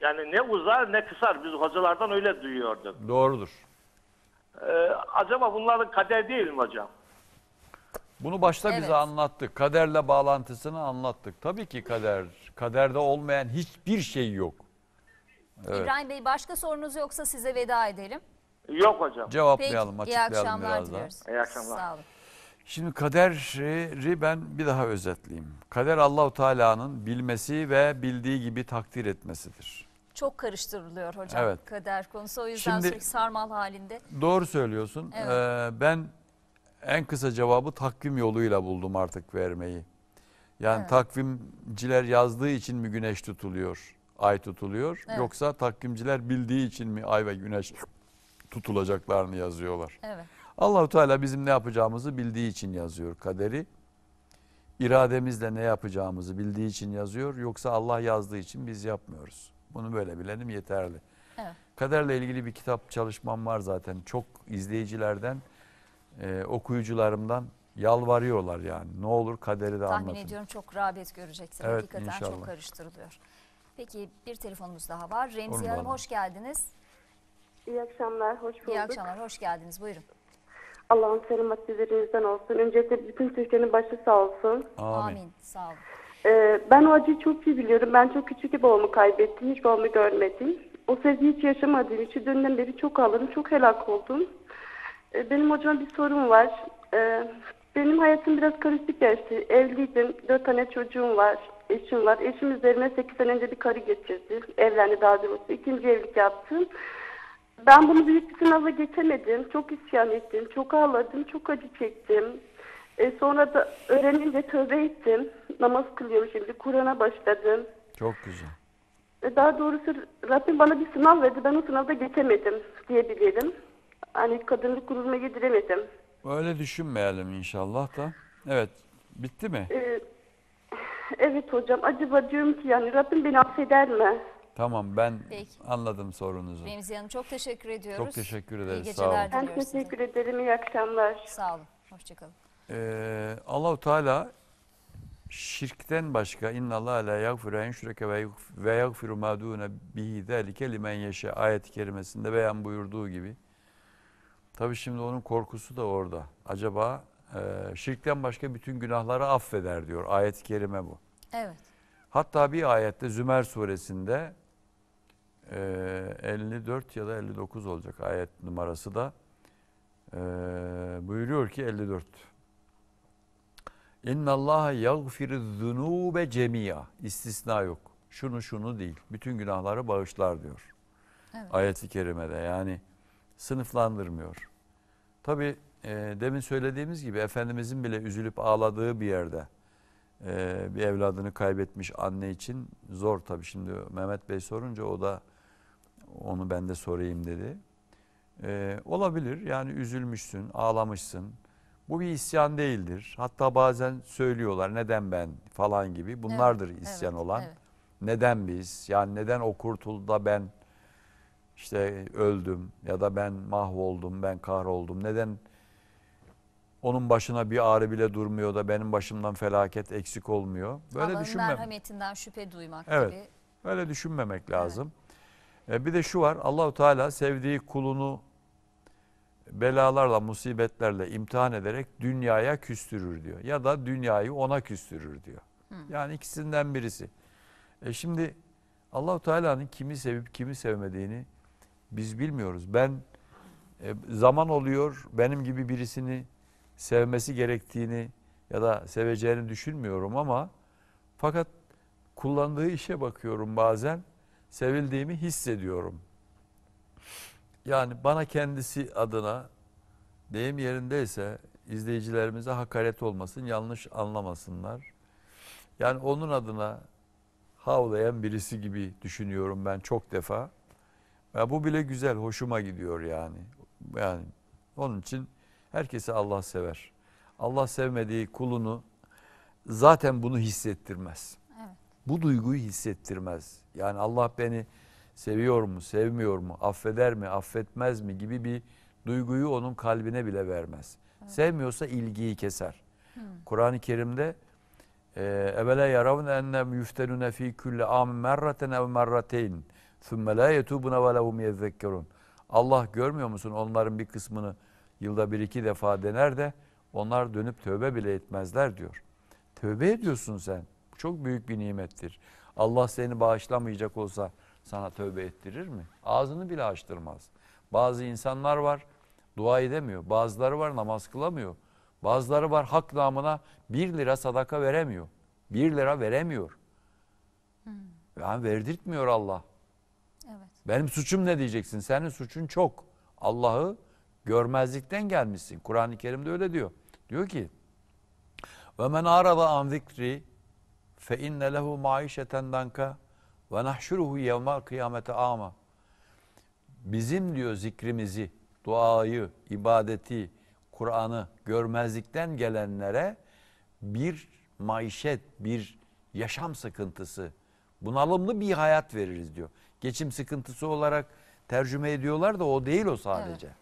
yani ne uzar ne kısar. Biz hocalardan öyle duyuyorduk. Doğrudur. Ee, acaba bunların kader değil mi hocam? Bunu başta evet. bize anlattık. Kaderle bağlantısını anlattık. Tabii ki kader. Kaderde olmayan hiçbir şey yok. Evet. İbrahim Bey başka sorunuz yoksa size veda edelim. Yok hocam. Cevaplayalım, Peki, açıklayalım akşamlar biraz daha. diliyoruz. İyi akşamlar. Sağ olun. Şimdi kaderi ben bir daha özetleyeyim. Kader Allahu Teala'nın bilmesi ve bildiği gibi takdir etmesidir. Çok karıştırılıyor hocam Evet. kader konusu. O yüzden Şimdi- sürekli sarmal halinde. Doğru söylüyorsun. Evet. Ee, ben en kısa cevabı takvim yoluyla buldum artık vermeyi. Yani Evet. takvimciler yazdığı için mi güneş tutuluyor, ay tutuluyor? Evet. Yoksa takvimciler bildiği için mi ay ve güneş tutulacaklarını yazıyorlar. Evet. Allahu Teala bizim ne yapacağımızı bildiği için yazıyor kaderi. İrademizle ne yapacağımızı bildiği için yazıyor. Yoksa Allah yazdığı için biz yapmıyoruz. Bunu böyle bilelim yeterli. Evet. Kaderle ilgili bir kitap çalışmam var zaten. Çok izleyicilerden, e, okuyucularımdan yalvarıyorlar yani. Ne olur kaderi de Tahmin anlatın. Tahmin ediyorum çok rağbet göreceksin. Evet, Hakikaten inşallah. çok karıştırılıyor. Peki bir telefonumuz daha var. Remzi Hanım hoş geldiniz. İyi akşamlar, hoş bulduk. İyi akşamlar, hoş geldiniz. Buyurun. Allah'ın selamet üzerinizden olsun. Öncelikle bütün Türkiye'nin başı sağ olsun. Amin. Amin. Sağ olun. Ee, ben o acıyı çok iyi biliyorum. Ben çok küçük bir babamı kaybettim. Hiç babamı görmedim. O sevgiyi hiç yaşamadığım için dönden beri çok ağladım. Çok helak oldum. Ee, benim hocama bir sorum var. Ee, benim hayatım biraz karışık geçti. Evliydim. Dört tane çocuğum var. Eşim var. Eşim üzerine sekiz sene önce bir karı getirdi. Evlendi daha doğrusu. İkinci evlilik yaptım. Ben bunu büyük bir sınava geçemedim. Çok isyan ettim. Çok ağladım. Çok acı çektim. E, sonra da öğrenince tövbe ettim. Namaz kılıyorum şimdi. Kur'an'a başladım. Çok güzel. E, daha doğrusu Rabbim bana bir sınav verdi. Ben o sınavda geçemedim diyebilirim. Hani kadınlık gururuma yediremedim. Öyle düşünmeyelim inşallah da. Evet. Bitti mi? E, evet hocam. Acaba diyorum ki yani Rabbim beni affeder mi? Tamam ben Peki. anladım sorunuzu. Remziye Hanım çok teşekkür ediyoruz. Çok teşekkür ederiz. İyi geceler sağ olun. Ben diliyoruz size. teşekkür ederim. İyi akşamlar. Sağ olun. Hoşçakalın. Ee, Allahu Teala şirkten başka inna la yagfiru en şüreke ve yagf- ve yagfiru ma dune bihi zalike limen yeşe ayet-i kerimesinde beyan buyurduğu gibi. Tabi şimdi onun korkusu da orada. Acaba e, şirkten başka bütün günahları affeder diyor. Ayet-i kerime bu. Evet. Hatta bir ayette Zümer suresinde 54 ee, ya da 59 olacak ayet numarası da ee, buyuruyor ki 54. İnna Allah yagfiru zunube cemia. İstisna yok. Şunu şunu değil. Bütün günahları bağışlar diyor. Evet. Ayeti kerimede yani sınıflandırmıyor. Tabi e, demin söylediğimiz gibi Efendimizin bile üzülüp ağladığı bir yerde e, bir evladını kaybetmiş anne için zor tabi. Şimdi Mehmet Bey sorunca o da onu ben de sorayım dedi. Ee, olabilir yani üzülmüşsün, ağlamışsın. Bu bir isyan değildir. Hatta bazen söylüyorlar neden ben falan gibi. Bunlardır evet, isyan evet, olan. Evet. Neden biz? Yani neden o kurtulda ben işte öldüm ya da ben mahvoldum, ben kahroldum. Neden onun başına bir ağrı bile durmuyor da benim başımdan felaket eksik olmuyor. Böyle Allah'ın düşünmem. merhametinden şüphe duymak evet, gibi. Böyle düşünmemek lazım. Evet. E bir de şu var. Allahu Teala sevdiği kulunu belalarla, musibetlerle imtihan ederek dünyaya küstürür diyor. Ya da dünyayı ona küstürür diyor. Hı. Yani ikisinden birisi. E şimdi Allahu Teala'nın kimi sevip kimi sevmediğini biz bilmiyoruz. Ben e, zaman oluyor benim gibi birisini sevmesi gerektiğini ya da seveceğini düşünmüyorum ama fakat kullandığı işe bakıyorum bazen sevildiğimi hissediyorum. Yani bana kendisi adına deyim yerindeyse izleyicilerimize hakaret olmasın, yanlış anlamasınlar. Yani onun adına havlayan birisi gibi düşünüyorum ben çok defa. Ya bu bile güzel, hoşuma gidiyor yani. Yani onun için herkesi Allah sever. Allah sevmediği kulunu zaten bunu hissettirmez bu duyguyu hissettirmez. Yani Allah beni seviyor mu, sevmiyor mu, affeder mi, affetmez mi gibi bir duyguyu onun kalbine bile vermez. Evet. Sevmiyorsa ilgiyi keser. Hmm. Kur'an-ı Kerim'de evvela yaravne ennem yuftenune fi külle am merraten ev merrateyn thumme la yetubune ve lehum yezzekkerun. Allah görmüyor musun onların bir kısmını yılda bir iki defa dener de onlar dönüp tövbe bile etmezler diyor. Tövbe ediyorsun sen çok büyük bir nimettir. Allah seni bağışlamayacak olsa sana tövbe ettirir mi? Ağzını bile açtırmaz. Bazı insanlar var dua edemiyor. Bazıları var namaz kılamıyor. Bazıları var hak namına bir lira sadaka veremiyor. bir lira veremiyor. Hmm. Yani verdirtmiyor Allah. Evet. Benim suçum ne diyeceksin? Senin suçun çok. Allah'ı görmezlikten gelmişsin. Kur'an-ı Kerim'de öyle diyor. Diyor ki ve men arada an zikri fe inne lehu maişeten danka ve nahşuruhu yevmal kıyamete ama. Bizim diyor zikrimizi, duayı, ibadeti, Kur'an'ı görmezlikten gelenlere bir maişet, bir yaşam sıkıntısı, bunalımlı bir hayat veririz diyor. Geçim sıkıntısı olarak tercüme ediyorlar da o değil o sadece. Evet.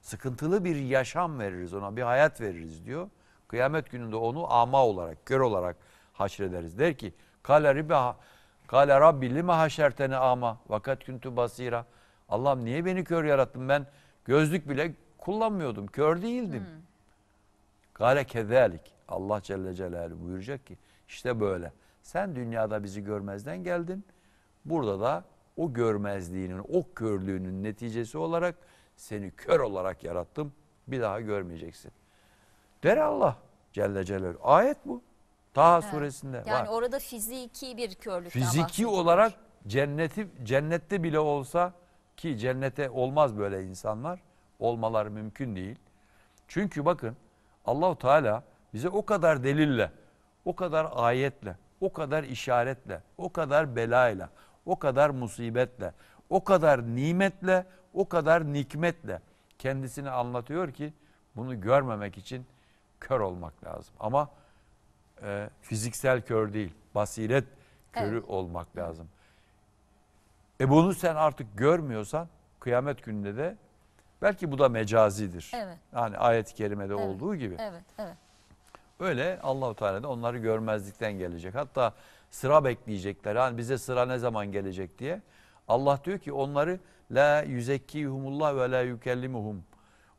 Sıkıntılı bir yaşam veririz ona, bir hayat veririz diyor. Kıyamet gününde onu ama olarak, gör olarak haşrederiz. Der ki kale riba kale rabbi lima haşerteni ama vakat kuntu basira. Allah'ım niye beni kör yarattın? Ben gözlük bile kullanmıyordum. Kör değildim. Hmm. Kale kezelik. Allah Celle Celaluhu buyuracak ki işte böyle. Sen dünyada bizi görmezden geldin. Burada da o görmezliğinin, o körlüğünün neticesi olarak seni kör olarak yarattım. Bir daha görmeyeceksin. Der Allah Celle Celaluhu. Ayet bu. Taha He. suresinde yani var. Yani orada fiziki bir körlükten Fiziki olarak cenneti cennette bile olsa ki cennete olmaz böyle insanlar. Olmaları mümkün değil. Çünkü bakın Allahu Teala bize o kadar delille, o kadar ayetle, o kadar işaretle, o kadar belayla, o kadar musibetle, o kadar nimetle, o kadar nikmetle kendisini anlatıyor ki bunu görmemek için kör olmak lazım. Ama e, fiziksel kör değil, basiret körü evet. olmak lazım. E bunu sen artık görmüyorsan kıyamet gününde de belki bu da mecazidir. Evet. Yani ayet-i kerimede evet. olduğu gibi. Evet, evet. Öyle Allahu Teala da onları görmezlikten gelecek. Hatta sıra bekleyecekler. Hani bize sıra ne zaman gelecek diye. Allah diyor ki onları la yüzekkihumullah ve la yükellimuhum.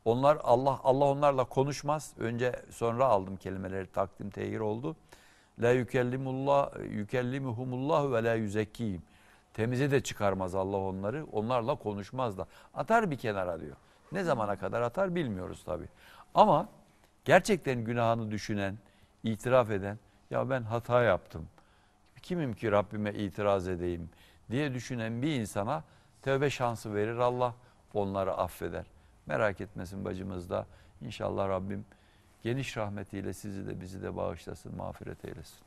Onlar Allah Allah onlarla konuşmaz. Önce sonra aldım kelimeleri takdim tehir oldu. La yükellimullah yükellimuhumullah ve la yüzekkihim. Temize de çıkarmaz Allah onları. Onlarla konuşmaz da. Atar bir kenara diyor. Ne zamana kadar atar bilmiyoruz tabi. Ama gerçekten günahını düşünen, itiraf eden ya ben hata yaptım. Kimim ki Rabbime itiraz edeyim diye düşünen bir insana tövbe şansı verir Allah onları affeder. Merak etmesin bacımız da. İnşallah Rabbim geniş rahmetiyle sizi de bizi de bağışlasın, mağfiret eylesin.